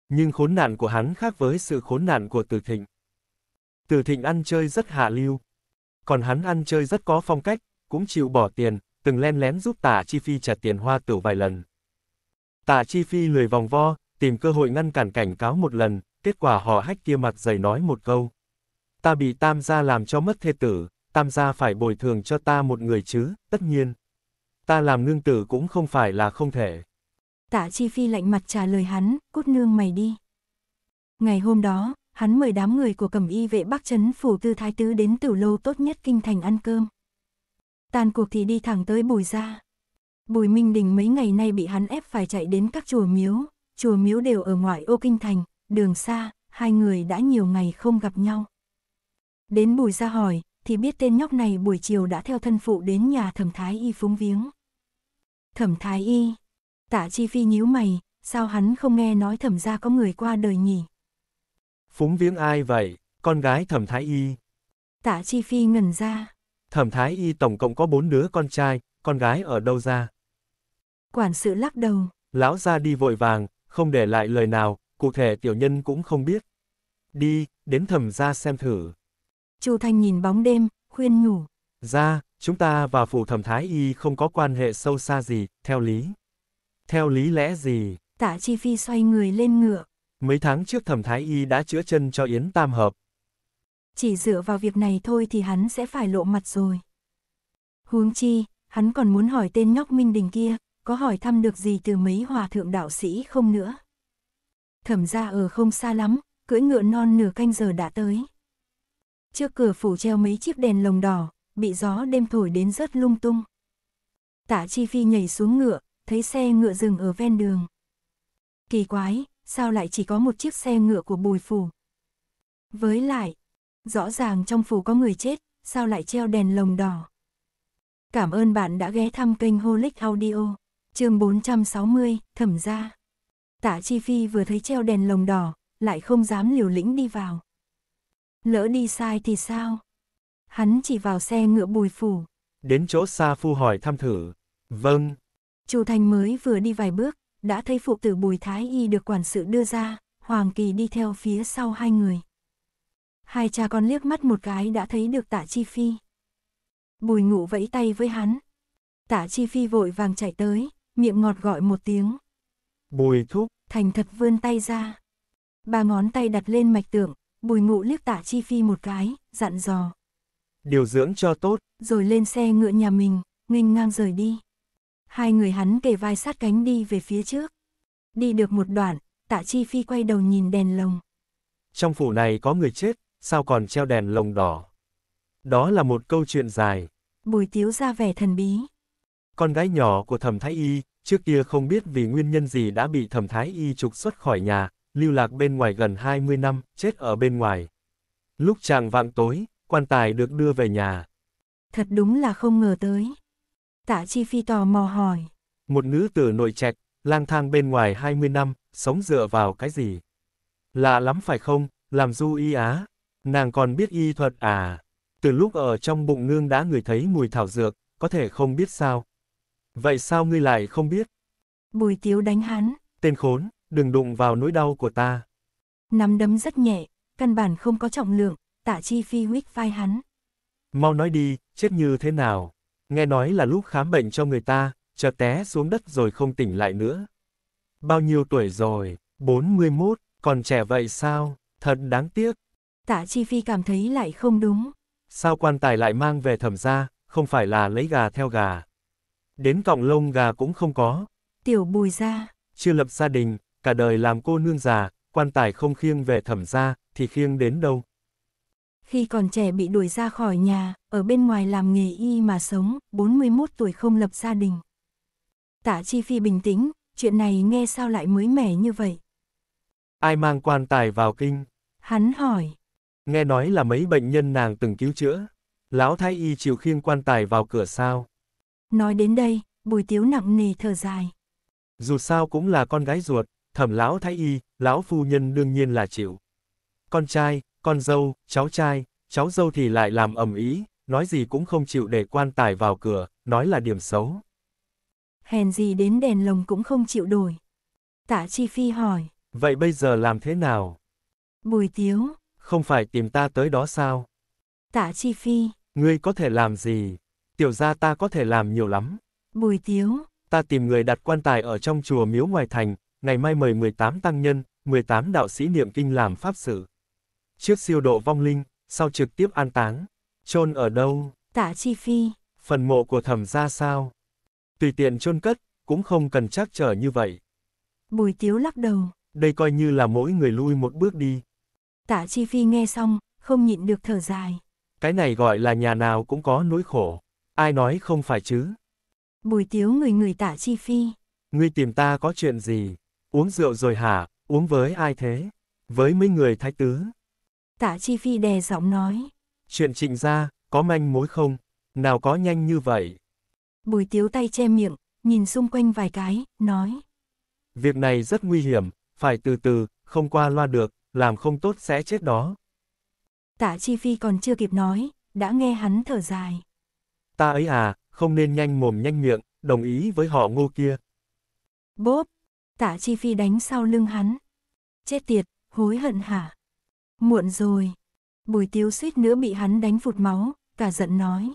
Nhưng khốn nạn của hắn khác với sự khốn nạn của Từ Thịnh. Từ Thịnh ăn chơi rất hạ lưu, còn hắn ăn chơi rất có phong cách, cũng chịu bỏ tiền, từng len lén giúp tạ chi phi trả tiền hoa tử vài lần. tạ chi phi lười vòng vo, tìm cơ hội ngăn cản cảnh cáo một lần, kết quả họ hách kia mặt dày nói một câu. Ta bị tam gia làm cho mất thê tử, tam gia phải bồi thường cho ta một người chứ, tất nhiên. Ta làm nương tử cũng không phải là không thể. Tạ Chi Phi lạnh mặt trả lời hắn, cút nương mày đi. Ngày hôm đó, hắn mời đám người của cẩm y vệ Bắc chấn Phủ Tư Thái Tứ đến tử lâu tốt nhất kinh thành ăn cơm. Tàn cuộc thì đi thẳng tới Bùi Gia. Bùi Minh Đình mấy ngày nay bị hắn ép phải chạy đến các chùa miếu, chùa miếu đều ở ngoại ô kinh thành, đường xa, hai người đã nhiều ngày không gặp nhau. Đến Bùi Gia hỏi, thì biết tên nhóc này buổi chiều đã theo thân phụ đến nhà thẩm thái y phúng viếng. Thẩm thái y, tạ chi phi nhíu mày, sao hắn không nghe nói thẩm gia có người qua đời nhỉ? Phúng viếng ai vậy? Con gái thẩm thái y. Tạ Chi Phi ngần ra. Thẩm thái y tổng cộng có bốn đứa con trai, con gái ở đâu ra? Quản sự lắc đầu. Lão ra đi vội vàng, không để lại lời nào, cụ thể tiểu nhân cũng không biết. Đi, đến thẩm ra xem thử. Chu Thanh nhìn bóng đêm, khuyên nhủ. Ra, chúng ta và phủ thẩm thái y không có quan hệ sâu xa gì, theo lý. Theo lý lẽ gì? Tạ Chi Phi xoay người lên ngựa. Mấy tháng trước thẩm thái y đã chữa chân cho Yến Tam Hợp. Chỉ dựa vào việc này thôi thì hắn sẽ phải lộ mặt rồi. Huống chi, hắn còn muốn hỏi tên nhóc Minh Đình kia, có hỏi thăm được gì từ mấy hòa thượng đạo sĩ không nữa. Thẩm ra ở không xa lắm, cưỡi ngựa non nửa canh giờ đã tới. Trước cửa phủ treo mấy chiếc đèn lồng đỏ, bị gió đêm thổi đến rớt lung tung. Tạ Chi Phi nhảy xuống ngựa, thấy xe ngựa dừng ở ven đường. Kỳ quái, sao lại chỉ có một chiếc xe ngựa của bùi phủ? Với lại, rõ ràng trong phủ có người chết, sao lại treo đèn lồng đỏ? Cảm ơn bạn đã ghé thăm kênh Holic Audio, chương 460, thẩm gia Tạ Chi Phi vừa thấy treo đèn lồng đỏ, lại không dám liều lĩnh đi vào. Lỡ đi sai thì sao? Hắn chỉ vào xe ngựa bùi phủ. Đến chỗ Sa Phu hỏi thăm thử. Vâng. Chu Thành mới vừa đi vài bước, đã thấy phụ tử Bùi Thái Y được quản sự đưa ra, Hoàng Kỳ đi theo phía sau hai người. Hai cha con liếc mắt một cái đã thấy được tạ Chi Phi. Bùi ngụ vẫy tay với hắn. Tạ Chi Phi vội vàng chạy tới, miệng ngọt gọi một tiếng. Bùi thúc. Thành thật vươn tay ra. Ba ngón tay đặt lên mạch tượng, bùi ngụ liếc tạ Chi Phi một cái, dặn dò. Điều dưỡng cho tốt. Rồi lên xe ngựa nhà mình, nghênh ngang rời đi. Hai người hắn kề vai sát cánh đi về phía trước. Đi được một đoạn, tạ chi phi quay đầu nhìn đèn lồng. Trong phủ này có người chết, sao còn treo đèn lồng đỏ? Đó là một câu chuyện dài. Bùi tiếu ra vẻ thần bí. Con gái nhỏ của thẩm thái y, trước kia không biết vì nguyên nhân gì đã bị thẩm thái y trục xuất khỏi nhà, lưu lạc bên ngoài gần 20 năm, chết ở bên ngoài. Lúc chàng vạng tối, quan tài được đưa về nhà. Thật đúng là không ngờ tới. Tạ Chi Phi tò mò hỏi. Một nữ tử nội trạch, lang thang bên ngoài 20 năm, sống dựa vào cái gì? Lạ lắm phải không, làm du y á? Nàng còn biết y thuật à? Từ lúc ở trong bụng nương đã ngửi thấy mùi thảo dược, có thể không biết sao? Vậy sao ngươi lại không biết? Bùi tiếu đánh hắn. Tên khốn, đừng đụng vào nỗi đau của ta. Nắm đấm rất nhẹ, căn bản không có trọng lượng, tạ chi phi huyết vai hắn. Mau nói đi, chết như thế nào? nghe nói là lúc khám bệnh cho người ta, chợt té xuống đất rồi không tỉnh lại nữa. Bao nhiêu tuổi rồi, 41, còn trẻ vậy sao, thật đáng tiếc. Tạ Chi Phi cảm thấy lại không đúng. Sao quan tài lại mang về thẩm ra, không phải là lấy gà theo gà. Đến cọng lông gà cũng không có. Tiểu bùi ra. Chưa lập gia đình, cả đời làm cô nương già, quan tài không khiêng về thẩm ra, thì khiêng đến đâu khi còn trẻ bị đuổi ra khỏi nhà, ở bên ngoài làm nghề y mà sống, 41 tuổi không lập gia đình. Tạ Chi Phi bình tĩnh, chuyện này nghe sao lại mới mẻ như vậy? Ai mang quan tài vào kinh? Hắn hỏi. Nghe nói là mấy bệnh nhân nàng từng cứu chữa. Lão thái y chịu khiêng quan tài vào cửa sao? Nói đến đây, bùi tiếu nặng nề thở dài. Dù sao cũng là con gái ruột, thẩm lão thái y, lão phu nhân đương nhiên là chịu. Con trai, con dâu, cháu trai, cháu dâu thì lại làm ầm ý, nói gì cũng không chịu để quan tài vào cửa, nói là điểm xấu. Hèn gì đến đèn lồng cũng không chịu đổi. Tạ Chi Phi hỏi. Vậy bây giờ làm thế nào? Bùi Tiếu. Không phải tìm ta tới đó sao? Tạ Chi Phi. Ngươi có thể làm gì? Tiểu gia ta có thể làm nhiều lắm. Bùi Tiếu. Ta tìm người đặt quan tài ở trong chùa miếu ngoài thành, ngày mai mời 18 tăng nhân, 18 đạo sĩ niệm kinh làm pháp sự. Trước siêu độ vong linh, sau trực tiếp an táng. chôn ở đâu? Tả Chi Phi. Phần mộ của thẩm ra sao? Tùy tiện chôn cất, cũng không cần chắc trở như vậy. Bùi Tiếu lắc đầu. Đây coi như là mỗi người lui một bước đi. Tả Chi Phi nghe xong, không nhịn được thở dài. Cái này gọi là nhà nào cũng có nỗi khổ. Ai nói không phải chứ? Bùi Tiếu người người Tả Chi Phi. Ngươi tìm ta có chuyện gì? Uống rượu rồi hả? Uống với ai thế? Với mấy người thái tướng Tạ Chi Phi đè giọng nói. Chuyện trịnh ra, có manh mối không? Nào có nhanh như vậy? Bùi tiếu tay che miệng, nhìn xung quanh vài cái, nói. Việc này rất nguy hiểm, phải từ từ, không qua loa được, làm không tốt sẽ chết đó. Tạ Chi Phi còn chưa kịp nói, đã nghe hắn thở dài. Ta ấy à, không nên nhanh mồm nhanh miệng, đồng ý với họ ngô kia. Bốp, Tạ Chi Phi đánh sau lưng hắn. Chết tiệt, hối hận hả? Muộn rồi. Bùi tiêu suýt nữa bị hắn đánh vụt máu, cả giận nói.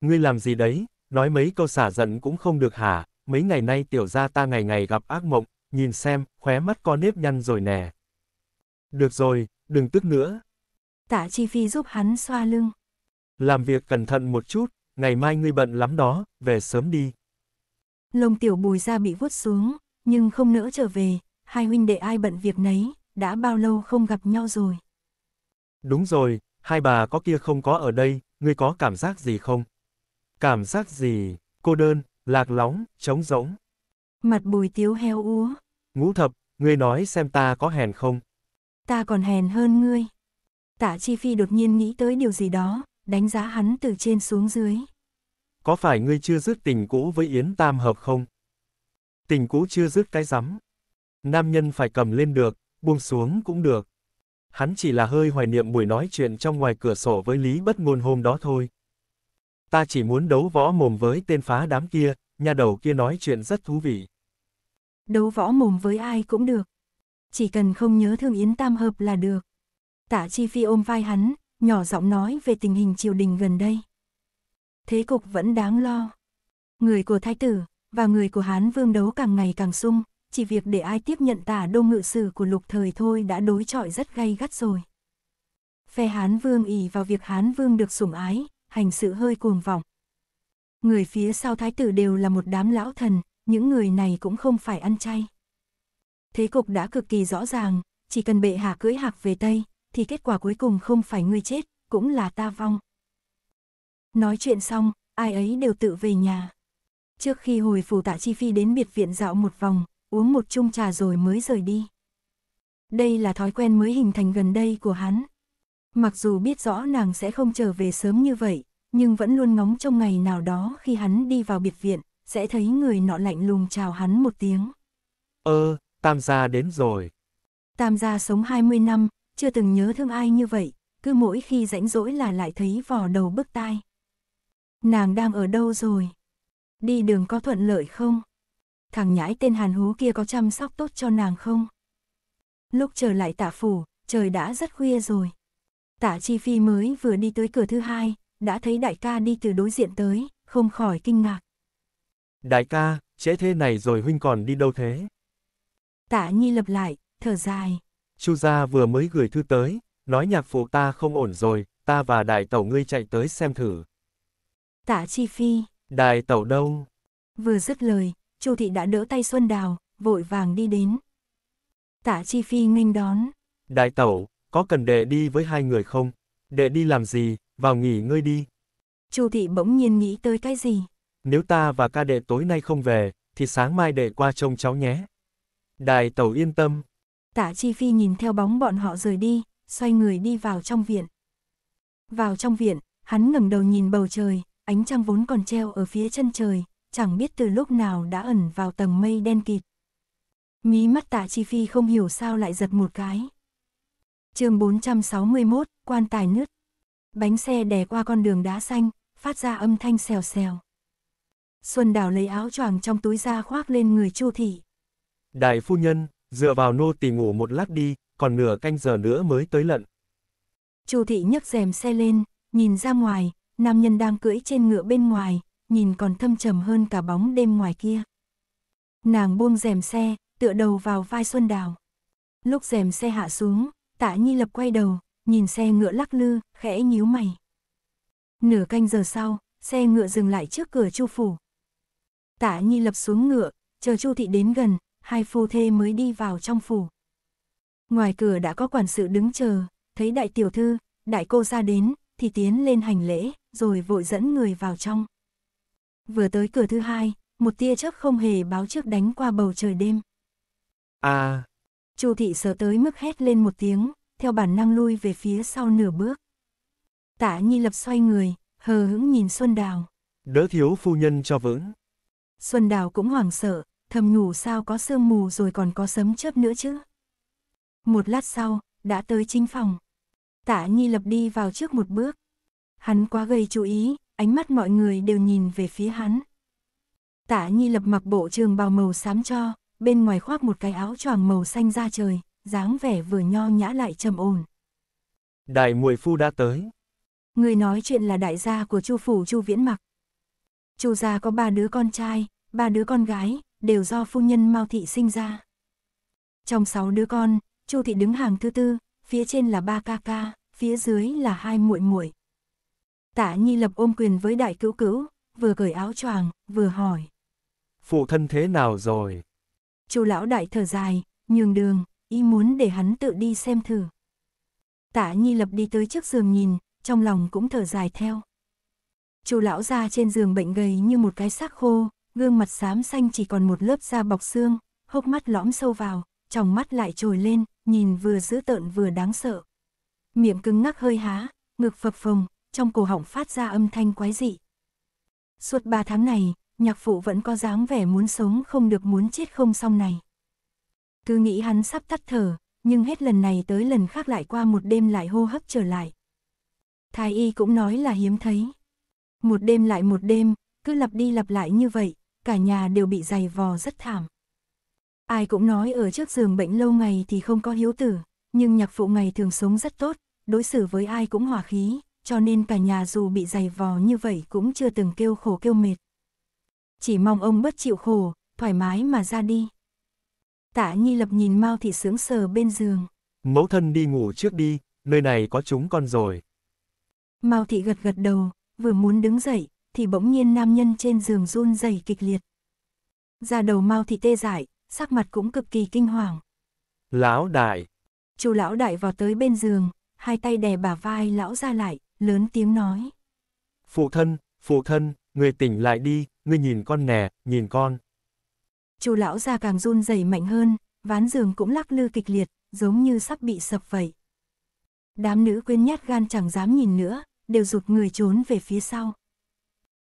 Ngươi làm gì đấy, nói mấy câu xả giận cũng không được hả, mấy ngày nay tiểu gia ta ngày ngày gặp ác mộng, nhìn xem, khóe mắt con nếp nhăn rồi nè. Được rồi, đừng tức nữa. Tạ Chi Phi giúp hắn xoa lưng. Làm việc cẩn thận một chút, ngày mai ngươi bận lắm đó, về sớm đi. Lông tiểu bùi ra bị vuốt xuống, nhưng không nỡ trở về, hai huynh đệ ai bận việc nấy, đã bao lâu không gặp nhau rồi? Đúng rồi, hai bà có kia không có ở đây, ngươi có cảm giác gì không? Cảm giác gì, cô đơn, lạc lõng trống rỗng. Mặt bùi tiếu heo úa. Ngũ thập, ngươi nói xem ta có hèn không? Ta còn hèn hơn ngươi. Tạ Chi Phi đột nhiên nghĩ tới điều gì đó, đánh giá hắn từ trên xuống dưới. Có phải ngươi chưa dứt tình cũ với Yến Tam Hợp không? Tình cũ chưa dứt cái rắm. Nam nhân phải cầm lên được, buông xuống cũng được. Hắn chỉ là hơi hoài niệm buổi nói chuyện trong ngoài cửa sổ với Lý Bất Ngôn hôm đó thôi. Ta chỉ muốn đấu võ mồm với tên phá đám kia, nhà đầu kia nói chuyện rất thú vị. Đấu võ mồm với ai cũng được. Chỉ cần không nhớ thương Yến Tam Hợp là được. Tạ Chi Phi ôm vai hắn, nhỏ giọng nói về tình hình triều đình gần đây. Thế cục vẫn đáng lo. Người của thái tử, và người của Hán Vương đấu càng ngày càng sung, chỉ việc để ai tiếp nhận tả đô ngự sử của lục thời thôi đã đối chọi rất gay gắt rồi. Phe Hán Vương ỉ vào việc Hán Vương được sủng ái, hành sự hơi cuồng vọng. Người phía sau thái tử đều là một đám lão thần, những người này cũng không phải ăn chay. Thế cục đã cực kỳ rõ ràng, chỉ cần bệ hạ cưỡi hạc về Tây, thì kết quả cuối cùng không phải ngươi chết, cũng là ta vong. Nói chuyện xong, ai ấy đều tự về nhà. Trước khi hồi phủ tạ chi phi đến biệt viện dạo một vòng, uống một chung trà rồi mới rời đi. Đây là thói quen mới hình thành gần đây của hắn. Mặc dù biết rõ nàng sẽ không trở về sớm như vậy, nhưng vẫn luôn ngóng trong ngày nào đó khi hắn đi vào biệt viện, sẽ thấy người nọ lạnh lùng chào hắn một tiếng. Ơ, ờ, Tam gia đến rồi. Tam gia sống 20 năm, chưa từng nhớ thương ai như vậy, cứ mỗi khi rảnh rỗi là lại thấy vò đầu bức tai. Nàng đang ở đâu rồi? Đi đường có thuận lợi không? thằng nhãi tên hàn hú kia có chăm sóc tốt cho nàng không? Lúc trở lại tả phủ, trời đã rất khuya rồi. Tả Chi Phi mới vừa đi tới cửa thứ hai, đã thấy đại ca đi từ đối diện tới, không khỏi kinh ngạc. Đại ca, trễ thế này rồi huynh còn đi đâu thế? Tả Nhi lập lại, thở dài. Chu gia vừa mới gửi thư tới, nói nhạc phụ ta không ổn rồi, ta và đại tẩu ngươi chạy tới xem thử. Tả Chi Phi. Đại tẩu đâu? Vừa dứt lời, Chu thị đã đỡ tay Xuân Đào, vội vàng đi đến. Tạ Chi Phi nghênh đón. Đại tẩu, có cần đệ đi với hai người không? Đệ đi làm gì, vào nghỉ ngơi đi. Chu thị bỗng nhiên nghĩ tới cái gì? Nếu ta và ca đệ tối nay không về, thì sáng mai đệ qua trông cháu nhé. Đại tẩu yên tâm. Tạ Chi Phi nhìn theo bóng bọn họ rời đi, xoay người đi vào trong viện. Vào trong viện, hắn ngẩng đầu nhìn bầu trời, ánh trăng vốn còn treo ở phía chân trời, chẳng biết từ lúc nào đã ẩn vào tầng mây đen kịt. Mí mắt tạ chi phi không hiểu sao lại giật một cái. chương 461, quan tài nứt. Bánh xe đè qua con đường đá xanh, phát ra âm thanh xèo xèo. Xuân Đào lấy áo choàng trong túi ra khoác lên người Chu thị. Đại phu nhân, dựa vào nô tỳ ngủ một lát đi, còn nửa canh giờ nữa mới tới lận. Chu thị nhấc rèm xe lên, nhìn ra ngoài, nam nhân đang cưỡi trên ngựa bên ngoài, nhìn còn thâm trầm hơn cả bóng đêm ngoài kia. Nàng buông rèm xe, tựa đầu vào vai Xuân Đào. Lúc rèm xe hạ xuống, tạ nhi lập quay đầu, nhìn xe ngựa lắc lư, khẽ nhíu mày. Nửa canh giờ sau, xe ngựa dừng lại trước cửa chu phủ. Tạ nhi lập xuống ngựa, chờ chu thị đến gần, hai phu thê mới đi vào trong phủ. Ngoài cửa đã có quản sự đứng chờ, thấy đại tiểu thư, đại cô ra đến, thì tiến lên hành lễ, rồi vội dẫn người vào trong vừa tới cửa thứ hai, một tia chớp không hề báo trước đánh qua bầu trời đêm. À! Chu thị sợ tới mức hét lên một tiếng, theo bản năng lui về phía sau nửa bước. Tạ Nhi lập xoay người, hờ hững nhìn Xuân Đào. Đỡ thiếu phu nhân cho vững. Xuân Đào cũng hoảng sợ, thầm nhủ sao có sương mù rồi còn có sấm chớp nữa chứ. Một lát sau, đã tới chính phòng. Tạ Nhi lập đi vào trước một bước. Hắn quá gây chú ý, ánh mắt mọi người đều nhìn về phía hắn. Tả Nhi lập mặc bộ trường bào màu xám cho, bên ngoài khoác một cái áo choàng màu xanh da trời, dáng vẻ vừa nho nhã lại trầm ổn. Đại muội phu đã tới. Người nói chuyện là đại gia của Chu phủ Chu Viễn Mặc. Chu gia có ba đứa con trai, ba đứa con gái, đều do phu nhân Mao thị sinh ra. Trong sáu đứa con, Chu thị đứng hàng thứ tư, phía trên là ba ca ca, phía dưới là hai muội muội. Tạ Nhi Lập ôm quyền với đại cứu cứu, vừa cởi áo choàng, vừa hỏi. Phụ thân thế nào rồi? Chu lão đại thở dài, nhường đường, ý muốn để hắn tự đi xem thử. Tạ Nhi Lập đi tới trước giường nhìn, trong lòng cũng thở dài theo. Chu lão ra trên giường bệnh gầy như một cái xác khô, gương mặt xám xanh chỉ còn một lớp da bọc xương, hốc mắt lõm sâu vào, trong mắt lại trồi lên, nhìn vừa dữ tợn vừa đáng sợ. Miệng cứng ngắc hơi há, ngực phập phồng, trong cổ họng phát ra âm thanh quái dị. Suốt ba tháng này, nhạc phụ vẫn có dáng vẻ muốn sống không được muốn chết không xong này. Cứ nghĩ hắn sắp tắt thở, nhưng hết lần này tới lần khác lại qua một đêm lại hô hấp trở lại. Thái y cũng nói là hiếm thấy. Một đêm lại một đêm, cứ lặp đi lặp lại như vậy, cả nhà đều bị dày vò rất thảm. Ai cũng nói ở trước giường bệnh lâu ngày thì không có hiếu tử, nhưng nhạc phụ ngày thường sống rất tốt, đối xử với ai cũng hòa khí, cho nên cả nhà dù bị dày vò như vậy cũng chưa từng kêu khổ kêu mệt. Chỉ mong ông bất chịu khổ, thoải mái mà ra đi. Tạ Nhi Lập nhìn Mao Thị sướng sờ bên giường. Mẫu thân đi ngủ trước đi, nơi này có chúng con rồi. Mao Thị gật gật đầu, vừa muốn đứng dậy, thì bỗng nhiên nam nhân trên giường run rẩy kịch liệt. Ra đầu Mao Thị tê dại, sắc mặt cũng cực kỳ kinh hoàng. Lão đại! Chú lão đại vào tới bên giường, hai tay đè bà vai lão ra lại, lớn tiếng nói. Phụ thân, phụ thân, người tỉnh lại đi, người nhìn con nè, nhìn con. Chu lão già càng run dày mạnh hơn, ván giường cũng lắc lư kịch liệt, giống như sắp bị sập vậy. Đám nữ quyến nhát gan chẳng dám nhìn nữa, đều rụt người trốn về phía sau.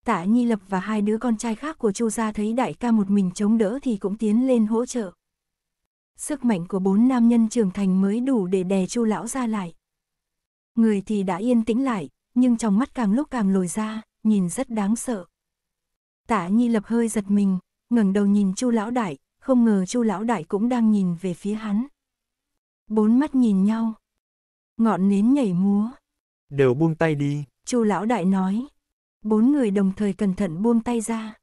Tạ Nhi Lập và hai đứa con trai khác của Chu gia thấy đại ca một mình chống đỡ thì cũng tiến lên hỗ trợ. Sức mạnh của bốn nam nhân trưởng thành mới đủ để đè Chu lão ra lại người thì đã yên tĩnh lại, nhưng trong mắt càng lúc càng lồi ra, nhìn rất đáng sợ. Tạ Nhi Lập hơi giật mình, ngẩng đầu nhìn Chu lão đại, không ngờ Chu lão đại cũng đang nhìn về phía hắn. Bốn mắt nhìn nhau, ngọn nến nhảy múa. "Đều buông tay đi." Chu lão đại nói. Bốn người đồng thời cẩn thận buông tay ra.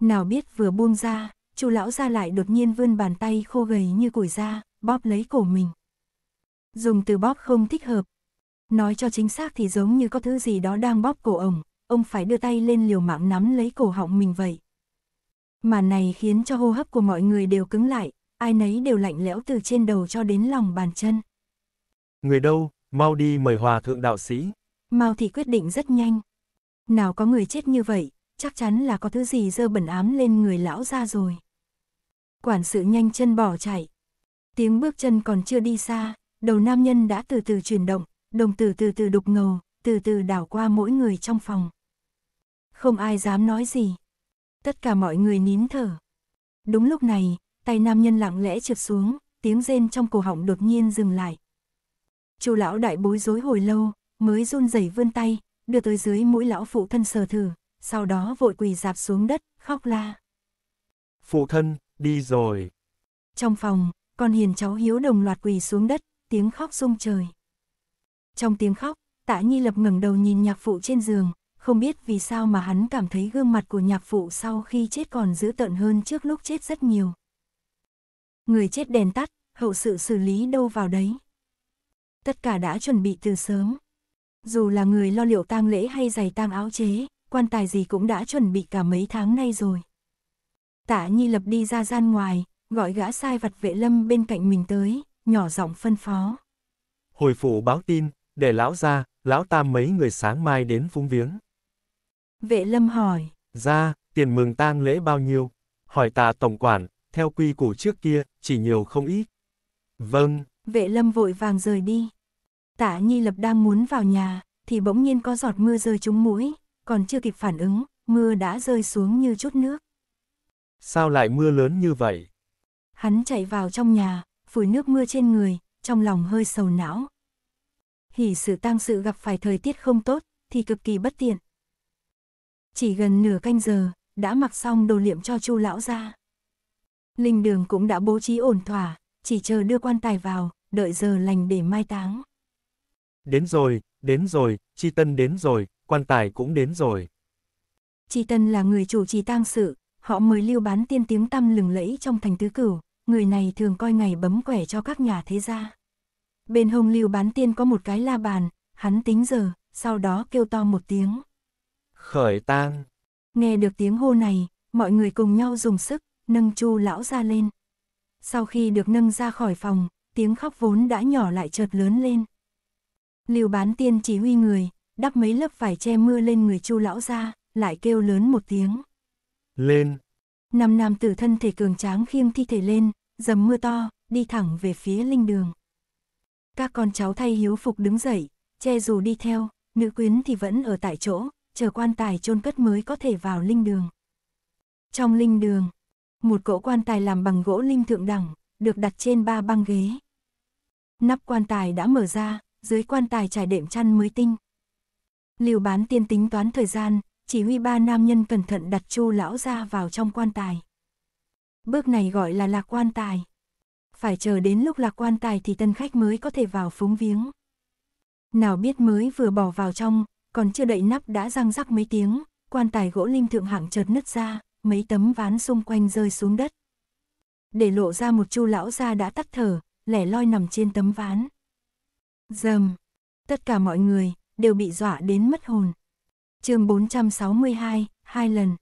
Nào biết vừa buông ra, Chu lão ra lại đột nhiên vươn bàn tay khô gầy như củi ra, bóp lấy cổ mình. Dùng từ bóp không thích hợp, nói cho chính xác thì giống như có thứ gì đó đang bóp cổ ông, ông phải đưa tay lên liều mạng nắm lấy cổ họng mình vậy. Mà này khiến cho hô hấp của mọi người đều cứng lại, ai nấy đều lạnh lẽo từ trên đầu cho đến lòng bàn chân. Người đâu, mau đi mời hòa thượng đạo sĩ. mau thì quyết định rất nhanh. Nào có người chết như vậy, chắc chắn là có thứ gì dơ bẩn ám lên người lão ra rồi. Quản sự nhanh chân bỏ chạy. Tiếng bước chân còn chưa đi xa, đầu nam nhân đã từ từ chuyển động, đồng tử từ từ đục ngầu, từ từ đảo qua mỗi người trong phòng. Không ai dám nói gì. Tất cả mọi người nín thở. Đúng lúc này, tay nam nhân lặng lẽ trượt xuống, tiếng rên trong cổ họng đột nhiên dừng lại. Chu lão đại bối rối hồi lâu, mới run rẩy vươn tay, đưa tới dưới mũi lão phụ thân sờ thử, sau đó vội quỳ dạp xuống đất, khóc la. Phụ thân, đi rồi. Trong phòng, con hiền cháu hiếu đồng loạt quỳ xuống đất, tiếng khóc rung trời. Trong tiếng khóc, tạ nhi lập ngẩng đầu nhìn nhạc phụ trên giường, không biết vì sao mà hắn cảm thấy gương mặt của nhạc phụ sau khi chết còn dữ tợn hơn trước lúc chết rất nhiều. Người chết đèn tắt, hậu sự xử lý đâu vào đấy. Tất cả đã chuẩn bị từ sớm. Dù là người lo liệu tang lễ hay giày tang áo chế, quan tài gì cũng đã chuẩn bị cả mấy tháng nay rồi. Tạ Nhi lập đi ra gian ngoài, gọi gã sai vặt vệ lâm bên cạnh mình tới, nhỏ giọng phân phó. Hồi phủ báo tin, để lão ra, lão tam mấy người sáng mai đến phúng viếng. Vệ lâm hỏi. Ra, tiền mừng tang lễ bao nhiêu? Hỏi tà tổng quản, theo quy củ trước kia, chỉ nhiều không ít. Vâng. Vệ lâm vội vàng rời đi. Tả Nhi Lập đang muốn vào nhà, thì bỗng nhiên có giọt mưa rơi trúng mũi, còn chưa kịp phản ứng, mưa đã rơi xuống như chút nước. Sao lại mưa lớn như vậy? Hắn chạy vào trong nhà, phủi nước mưa trên người, trong lòng hơi sầu não, hỷ sự tang sự gặp phải thời tiết không tốt, thì cực kỳ bất tiện. Chỉ gần nửa canh giờ, đã mặc xong đồ liệm cho chu lão ra. Linh đường cũng đã bố trí ổn thỏa, chỉ chờ đưa quan tài vào, đợi giờ lành để mai táng. Đến rồi, đến rồi, Chi Tân đến rồi, quan tài cũng đến rồi. Chi Tân là người chủ trì tang sự, họ mới lưu bán tiên tiếng tăm lừng lẫy trong thành tứ cửu, người này thường coi ngày bấm quẻ cho các nhà thế gia. Bên hông lưu bán tiên có một cái la bàn, hắn tính giờ, sau đó kêu to một tiếng. Khởi tan. Nghe được tiếng hô này, mọi người cùng nhau dùng sức, nâng chu lão ra lên. Sau khi được nâng ra khỏi phòng, tiếng khóc vốn đã nhỏ lại chợt lớn lên. Lưu bán tiên chỉ huy người, đắp mấy lớp vải che mưa lên người chu lão ra, lại kêu lớn một tiếng. Lên. Năm nam tử thân thể cường tráng khiêng thi thể lên, dầm mưa to, đi thẳng về phía linh đường. Các con cháu thay hiếu phục đứng dậy, che dù đi theo, nữ quyến thì vẫn ở tại chỗ, chờ quan tài chôn cất mới có thể vào linh đường. Trong linh đường, một cỗ quan tài làm bằng gỗ linh thượng đẳng, được đặt trên ba băng ghế. Nắp quan tài đã mở ra, dưới quan tài trải đệm chăn mới tinh. Liều bán tiên tính toán thời gian, chỉ huy ba nam nhân cẩn thận đặt chu lão ra vào trong quan tài. Bước này gọi là lạc quan tài phải chờ đến lúc lạc quan tài thì tân khách mới có thể vào phúng viếng. Nào biết mới vừa bỏ vào trong, còn chưa đậy nắp đã răng rắc mấy tiếng, quan tài gỗ lim thượng hạng chợt nứt ra, mấy tấm ván xung quanh rơi xuống đất. Để lộ ra một chu lão gia đã tắt thở, lẻ loi nằm trên tấm ván. Dầm, tất cả mọi người đều bị dọa đến mất hồn. Chương 462, hai lần.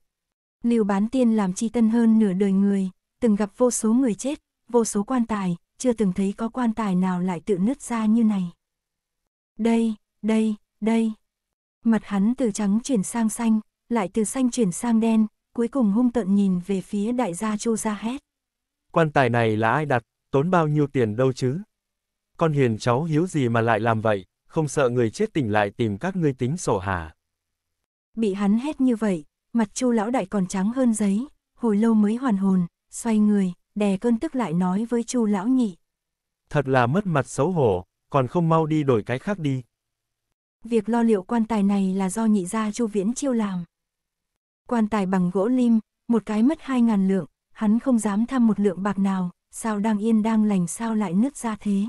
Lưu Bán Tiên làm chi tân hơn nửa đời người, từng gặp vô số người chết, vô số quan tài, chưa từng thấy có quan tài nào lại tự nứt ra như này. Đây, đây, đây. Mặt hắn từ trắng chuyển sang xanh, lại từ xanh chuyển sang đen, cuối cùng hung tợn nhìn về phía đại gia Chu ra hét. Quan tài này là ai đặt, tốn bao nhiêu tiền đâu chứ? Con hiền cháu hiếu gì mà lại làm vậy, không sợ người chết tỉnh lại tìm các ngươi tính sổ hả? Bị hắn hét như vậy, mặt Chu lão đại còn trắng hơn giấy, hồi lâu mới hoàn hồn, xoay người, đè cơn tức lại nói với Chu lão nhị. Thật là mất mặt xấu hổ, còn không mau đi đổi cái khác đi. Việc lo liệu quan tài này là do nhị gia Chu Viễn Chiêu làm. Quan tài bằng gỗ lim, một cái mất hai ngàn lượng, hắn không dám tham một lượng bạc nào, sao đang yên đang lành sao lại nứt ra thế.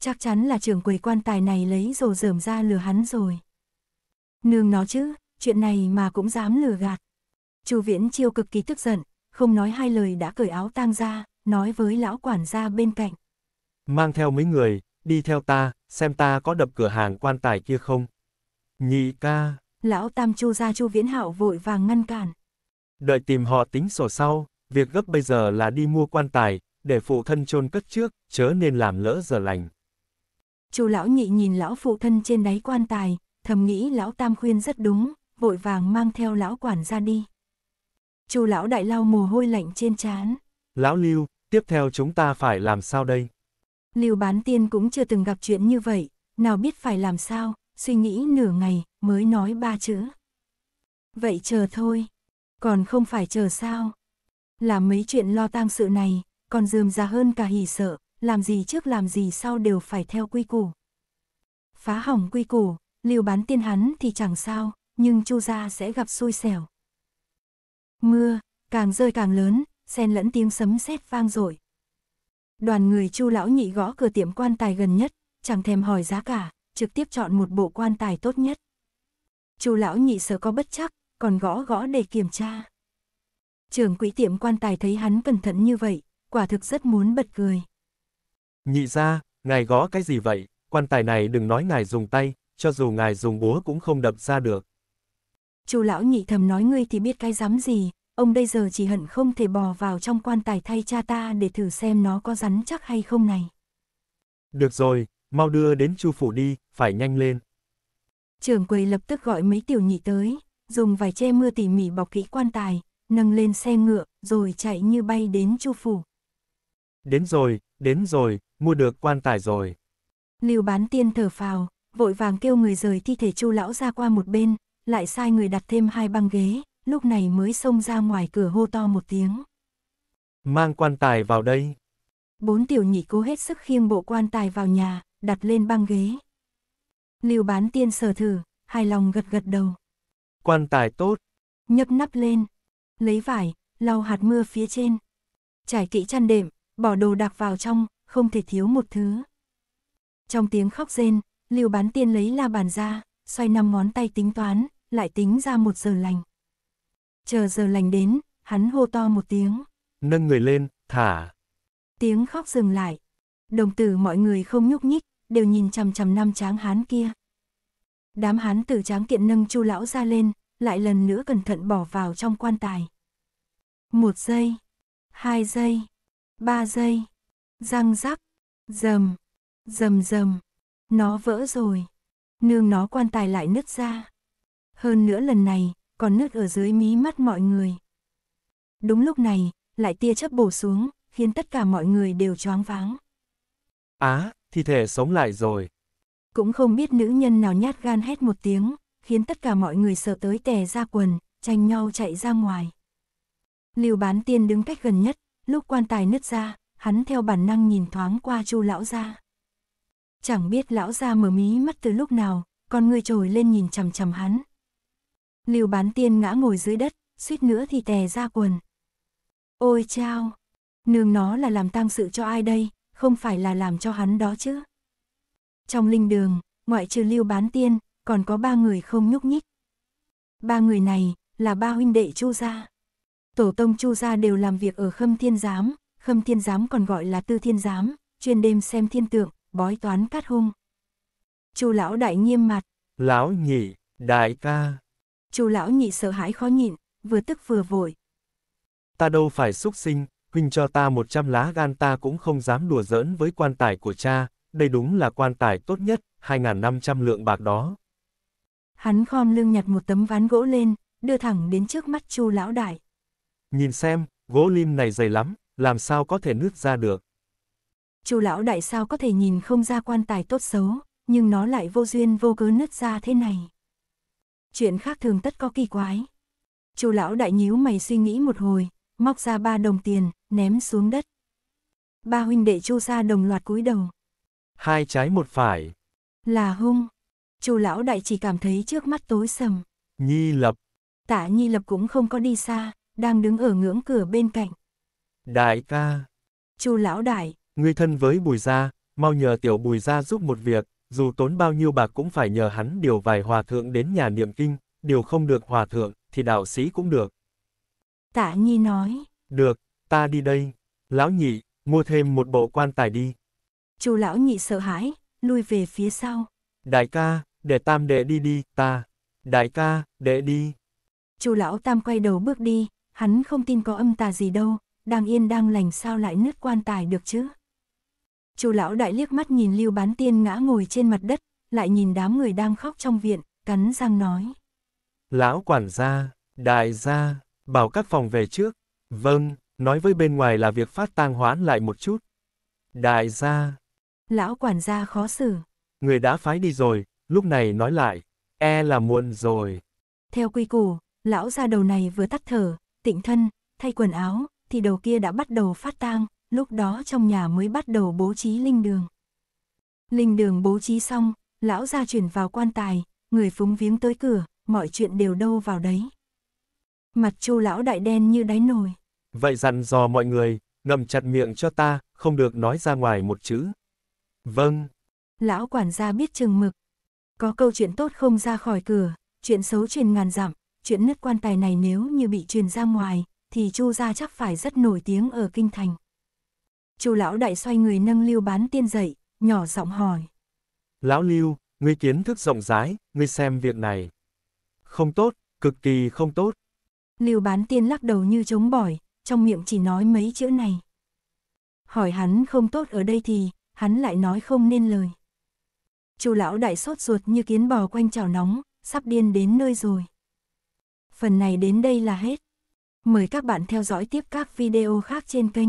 Chắc chắn là trưởng quầy quan tài này lấy rồ rởm ra lừa hắn rồi. Nương nó chứ, chuyện này mà cũng dám lừa gạt. Chu Viễn Chiêu cực kỳ tức giận, không nói hai lời đã cởi áo tang ra, nói với lão quản gia bên cạnh. Mang theo mấy người, đi theo ta, xem ta có đập cửa hàng quan tài kia không. Nhị ca. Lão tam chu ra chu viễn hạo vội vàng ngăn cản. Đợi tìm họ tính sổ sau, việc gấp bây giờ là đi mua quan tài, để phụ thân chôn cất trước, chớ nên làm lỡ giờ lành. Chu lão nhị nhìn lão phụ thân trên đáy quan tài, thầm nghĩ lão tam khuyên rất đúng, vội vàng mang theo lão quản ra đi. Chu lão đại lau mồ hôi lạnh trên trán. Lão Lưu, tiếp theo chúng ta phải làm sao đây? Lưu bán tiên cũng chưa từng gặp chuyện như vậy, nào biết phải làm sao, suy nghĩ nửa ngày, mới nói ba chữ. Vậy chờ thôi, còn không phải chờ sao? Làm mấy chuyện lo tang sự này, còn dườm ra hơn cả hỉ sợ, làm gì trước làm gì sau đều phải theo quy củ. Phá hỏng quy củ, lưu bán tiên hắn thì chẳng sao, nhưng chu gia sẽ gặp xui xẻo. Mưa, càng rơi càng lớn, xen lẫn tiếng sấm sét vang dội. Đoàn người Chu lão nhị gõ cửa tiệm quan tài gần nhất, chẳng thèm hỏi giá cả, trực tiếp chọn một bộ quan tài tốt nhất. Chu lão nhị sợ có bất chắc, còn gõ gõ để kiểm tra. Trường quỹ tiệm quan tài thấy hắn cẩn thận như vậy, quả thực rất muốn bật cười. Nhị ra, ngài gõ cái gì vậy, quan tài này đừng nói ngài dùng tay, cho dù ngài dùng búa cũng không đập ra được. Chu lão nhị thầm nói ngươi thì biết cái dám gì, ông đây giờ chỉ hận không thể bò vào trong quan tài thay cha ta để thử xem nó có rắn chắc hay không này. Được rồi, mau đưa đến chu phủ đi, phải nhanh lên. Trưởng quầy lập tức gọi mấy tiểu nhị tới, dùng vải che mưa tỉ mỉ bọc kỹ quan tài, nâng lên xe ngựa, rồi chạy như bay đến chu phủ. Đến rồi, đến rồi, mua được quan tài rồi. Lưu bán tiên thở phào, vội vàng kêu người rời thi thể chu lão ra qua một bên, lại sai người đặt thêm hai băng ghế, lúc này mới xông ra ngoài cửa hô to một tiếng. Mang quan tài vào đây. Bốn tiểu nhị cố hết sức khiêng bộ quan tài vào nhà, đặt lên băng ghế. Lưu bán tiên sờ thử, hài lòng gật gật đầu. Quan tài tốt. Nhấp nắp lên, lấy vải, lau hạt mưa phía trên. Trải kỹ chăn đệm, bỏ đồ đạc vào trong, không thể thiếu một thứ. Trong tiếng khóc rên, Lưu bán tiên lấy la bàn ra, xoay năm ngón tay tính toán, lại tính ra một giờ lành. Chờ giờ lành đến, hắn hô to một tiếng. Nâng người lên, thả. Tiếng khóc dừng lại. Đồng tử mọi người không nhúc nhích, đều nhìn chằm chằm năm tráng hán kia. Đám hán tử tráng kiện nâng chu lão ra lên, lại lần nữa cẩn thận bỏ vào trong quan tài. Một giây, hai giây, ba giây, răng rắc, dầm, dầm dầm, nó vỡ rồi. Nương nó quan tài lại nứt ra hơn nữa lần này, còn nứt ở dưới mí mắt mọi người. Đúng lúc này, lại tia chớp bổ xuống, khiến tất cả mọi người đều choáng váng. Á, thi thể sống lại rồi. Cũng không biết nữ nhân nào nhát gan hét một tiếng, khiến tất cả mọi người sợ tới tè ra quần, tranh nhau chạy ra ngoài. Lưu bán tiên đứng cách gần nhất, lúc quan tài nứt ra, hắn theo bản năng nhìn thoáng qua chu lão gia. Chẳng biết lão gia mở mí mắt từ lúc nào, con người trồi lên nhìn chằm chằm hắn, Lưu bán tiên ngã ngồi dưới đất, suýt nữa thì tè ra quần. Ôi chao, nương nó là làm tang sự cho ai đây, không phải là làm cho hắn đó chứ. Trong linh đường, ngoại trừ lưu bán tiên, còn có ba người không nhúc nhích. Ba người này là ba huynh đệ Chu gia. Tổ tông Chu gia đều làm việc ở Khâm Thiên giám, Khâm Thiên giám còn gọi là Tư Thiên giám, chuyên đêm xem thiên tượng, bói toán cát hung. Chu lão đại nghiêm mặt, "Lão nhị, đại ca, Chu lão nhị sợ hãi khó nhịn, vừa tức vừa vội. Ta đâu phải xúc sinh, huynh cho ta một trăm lá gan ta cũng không dám đùa giỡn với quan tài của cha, đây đúng là quan tài tốt nhất, 2.500 lượng bạc đó. Hắn khom lưng nhặt một tấm ván gỗ lên, đưa thẳng đến trước mắt chu lão đại. Nhìn xem, gỗ lim này dày lắm, làm sao có thể nứt ra được. Chu lão đại sao có thể nhìn không ra quan tài tốt xấu, nhưng nó lại vô duyên vô cớ nứt ra thế này chuyện khác thường tất có kỳ quái. Chu lão đại nhíu mày suy nghĩ một hồi, móc ra ba đồng tiền, ném xuống đất. Ba huynh đệ Chu gia đồng loạt cúi đầu. Hai trái một phải. Là hung. Chu lão đại chỉ cảm thấy trước mắt tối sầm. Nhi lập. Tạ Nhi lập cũng không có đi xa, đang đứng ở ngưỡng cửa bên cạnh. Đại ca. Chu lão đại. Ngươi thân với Bùi gia, mau nhờ tiểu Bùi gia giúp một việc, dù tốn bao nhiêu bạc cũng phải nhờ hắn điều vài hòa thượng đến nhà niệm kinh, điều không được hòa thượng, thì đạo sĩ cũng được. Tạ Nhi nói. Được, ta đi đây. Lão nhị, mua thêm một bộ quan tài đi. Chu lão nhị sợ hãi, lui về phía sau. Đại ca, để tam đệ đi đi, ta. Đại ca, đệ đi. Chu lão tam quay đầu bước đi, hắn không tin có âm tà gì đâu, đang yên đang lành sao lại nứt quan tài được chứ. Chu lão đại liếc mắt nhìn Lưu Bán Tiên ngã ngồi trên mặt đất, lại nhìn đám người đang khóc trong viện, cắn răng nói. Lão quản gia, đại gia, bảo các phòng về trước. Vâng, nói với bên ngoài là việc phát tang hoãn lại một chút. Đại gia. Lão quản gia khó xử. Người đã phái đi rồi, lúc này nói lại, e là muộn rồi. Theo quy củ, lão gia đầu này vừa tắt thở, tịnh thân, thay quần áo, thì đầu kia đã bắt đầu phát tang, lúc đó trong nhà mới bắt đầu bố trí linh đường. Linh đường bố trí xong, lão gia chuyển vào quan tài, người phúng viếng tới cửa, mọi chuyện đều đâu vào đấy. Mặt chu lão đại đen như đáy nồi. Vậy dặn dò mọi người, ngầm chặt miệng cho ta, không được nói ra ngoài một chữ. Vâng. Lão quản gia biết chừng mực. Có câu chuyện tốt không ra khỏi cửa, chuyện xấu truyền ngàn dặm, chuyện nứt quan tài này nếu như bị truyền ra ngoài, thì chu gia chắc phải rất nổi tiếng ở kinh thành. Chu lão đại xoay người nâng Lưu Bán Tiên dậy, nhỏ giọng hỏi. Lão Lưu, ngươi kiến thức rộng rãi, ngươi xem việc này. Không tốt, cực kỳ không tốt. Lưu Bán Tiên lắc đầu như chống bỏi, trong miệng chỉ nói mấy chữ này. Hỏi hắn không tốt ở đây thì, hắn lại nói không nên lời. Chu lão đại sốt ruột như kiến bò quanh chảo nóng, sắp điên đến nơi rồi. Phần này đến đây là hết. Mời các bạn theo dõi tiếp các video khác trên kênh.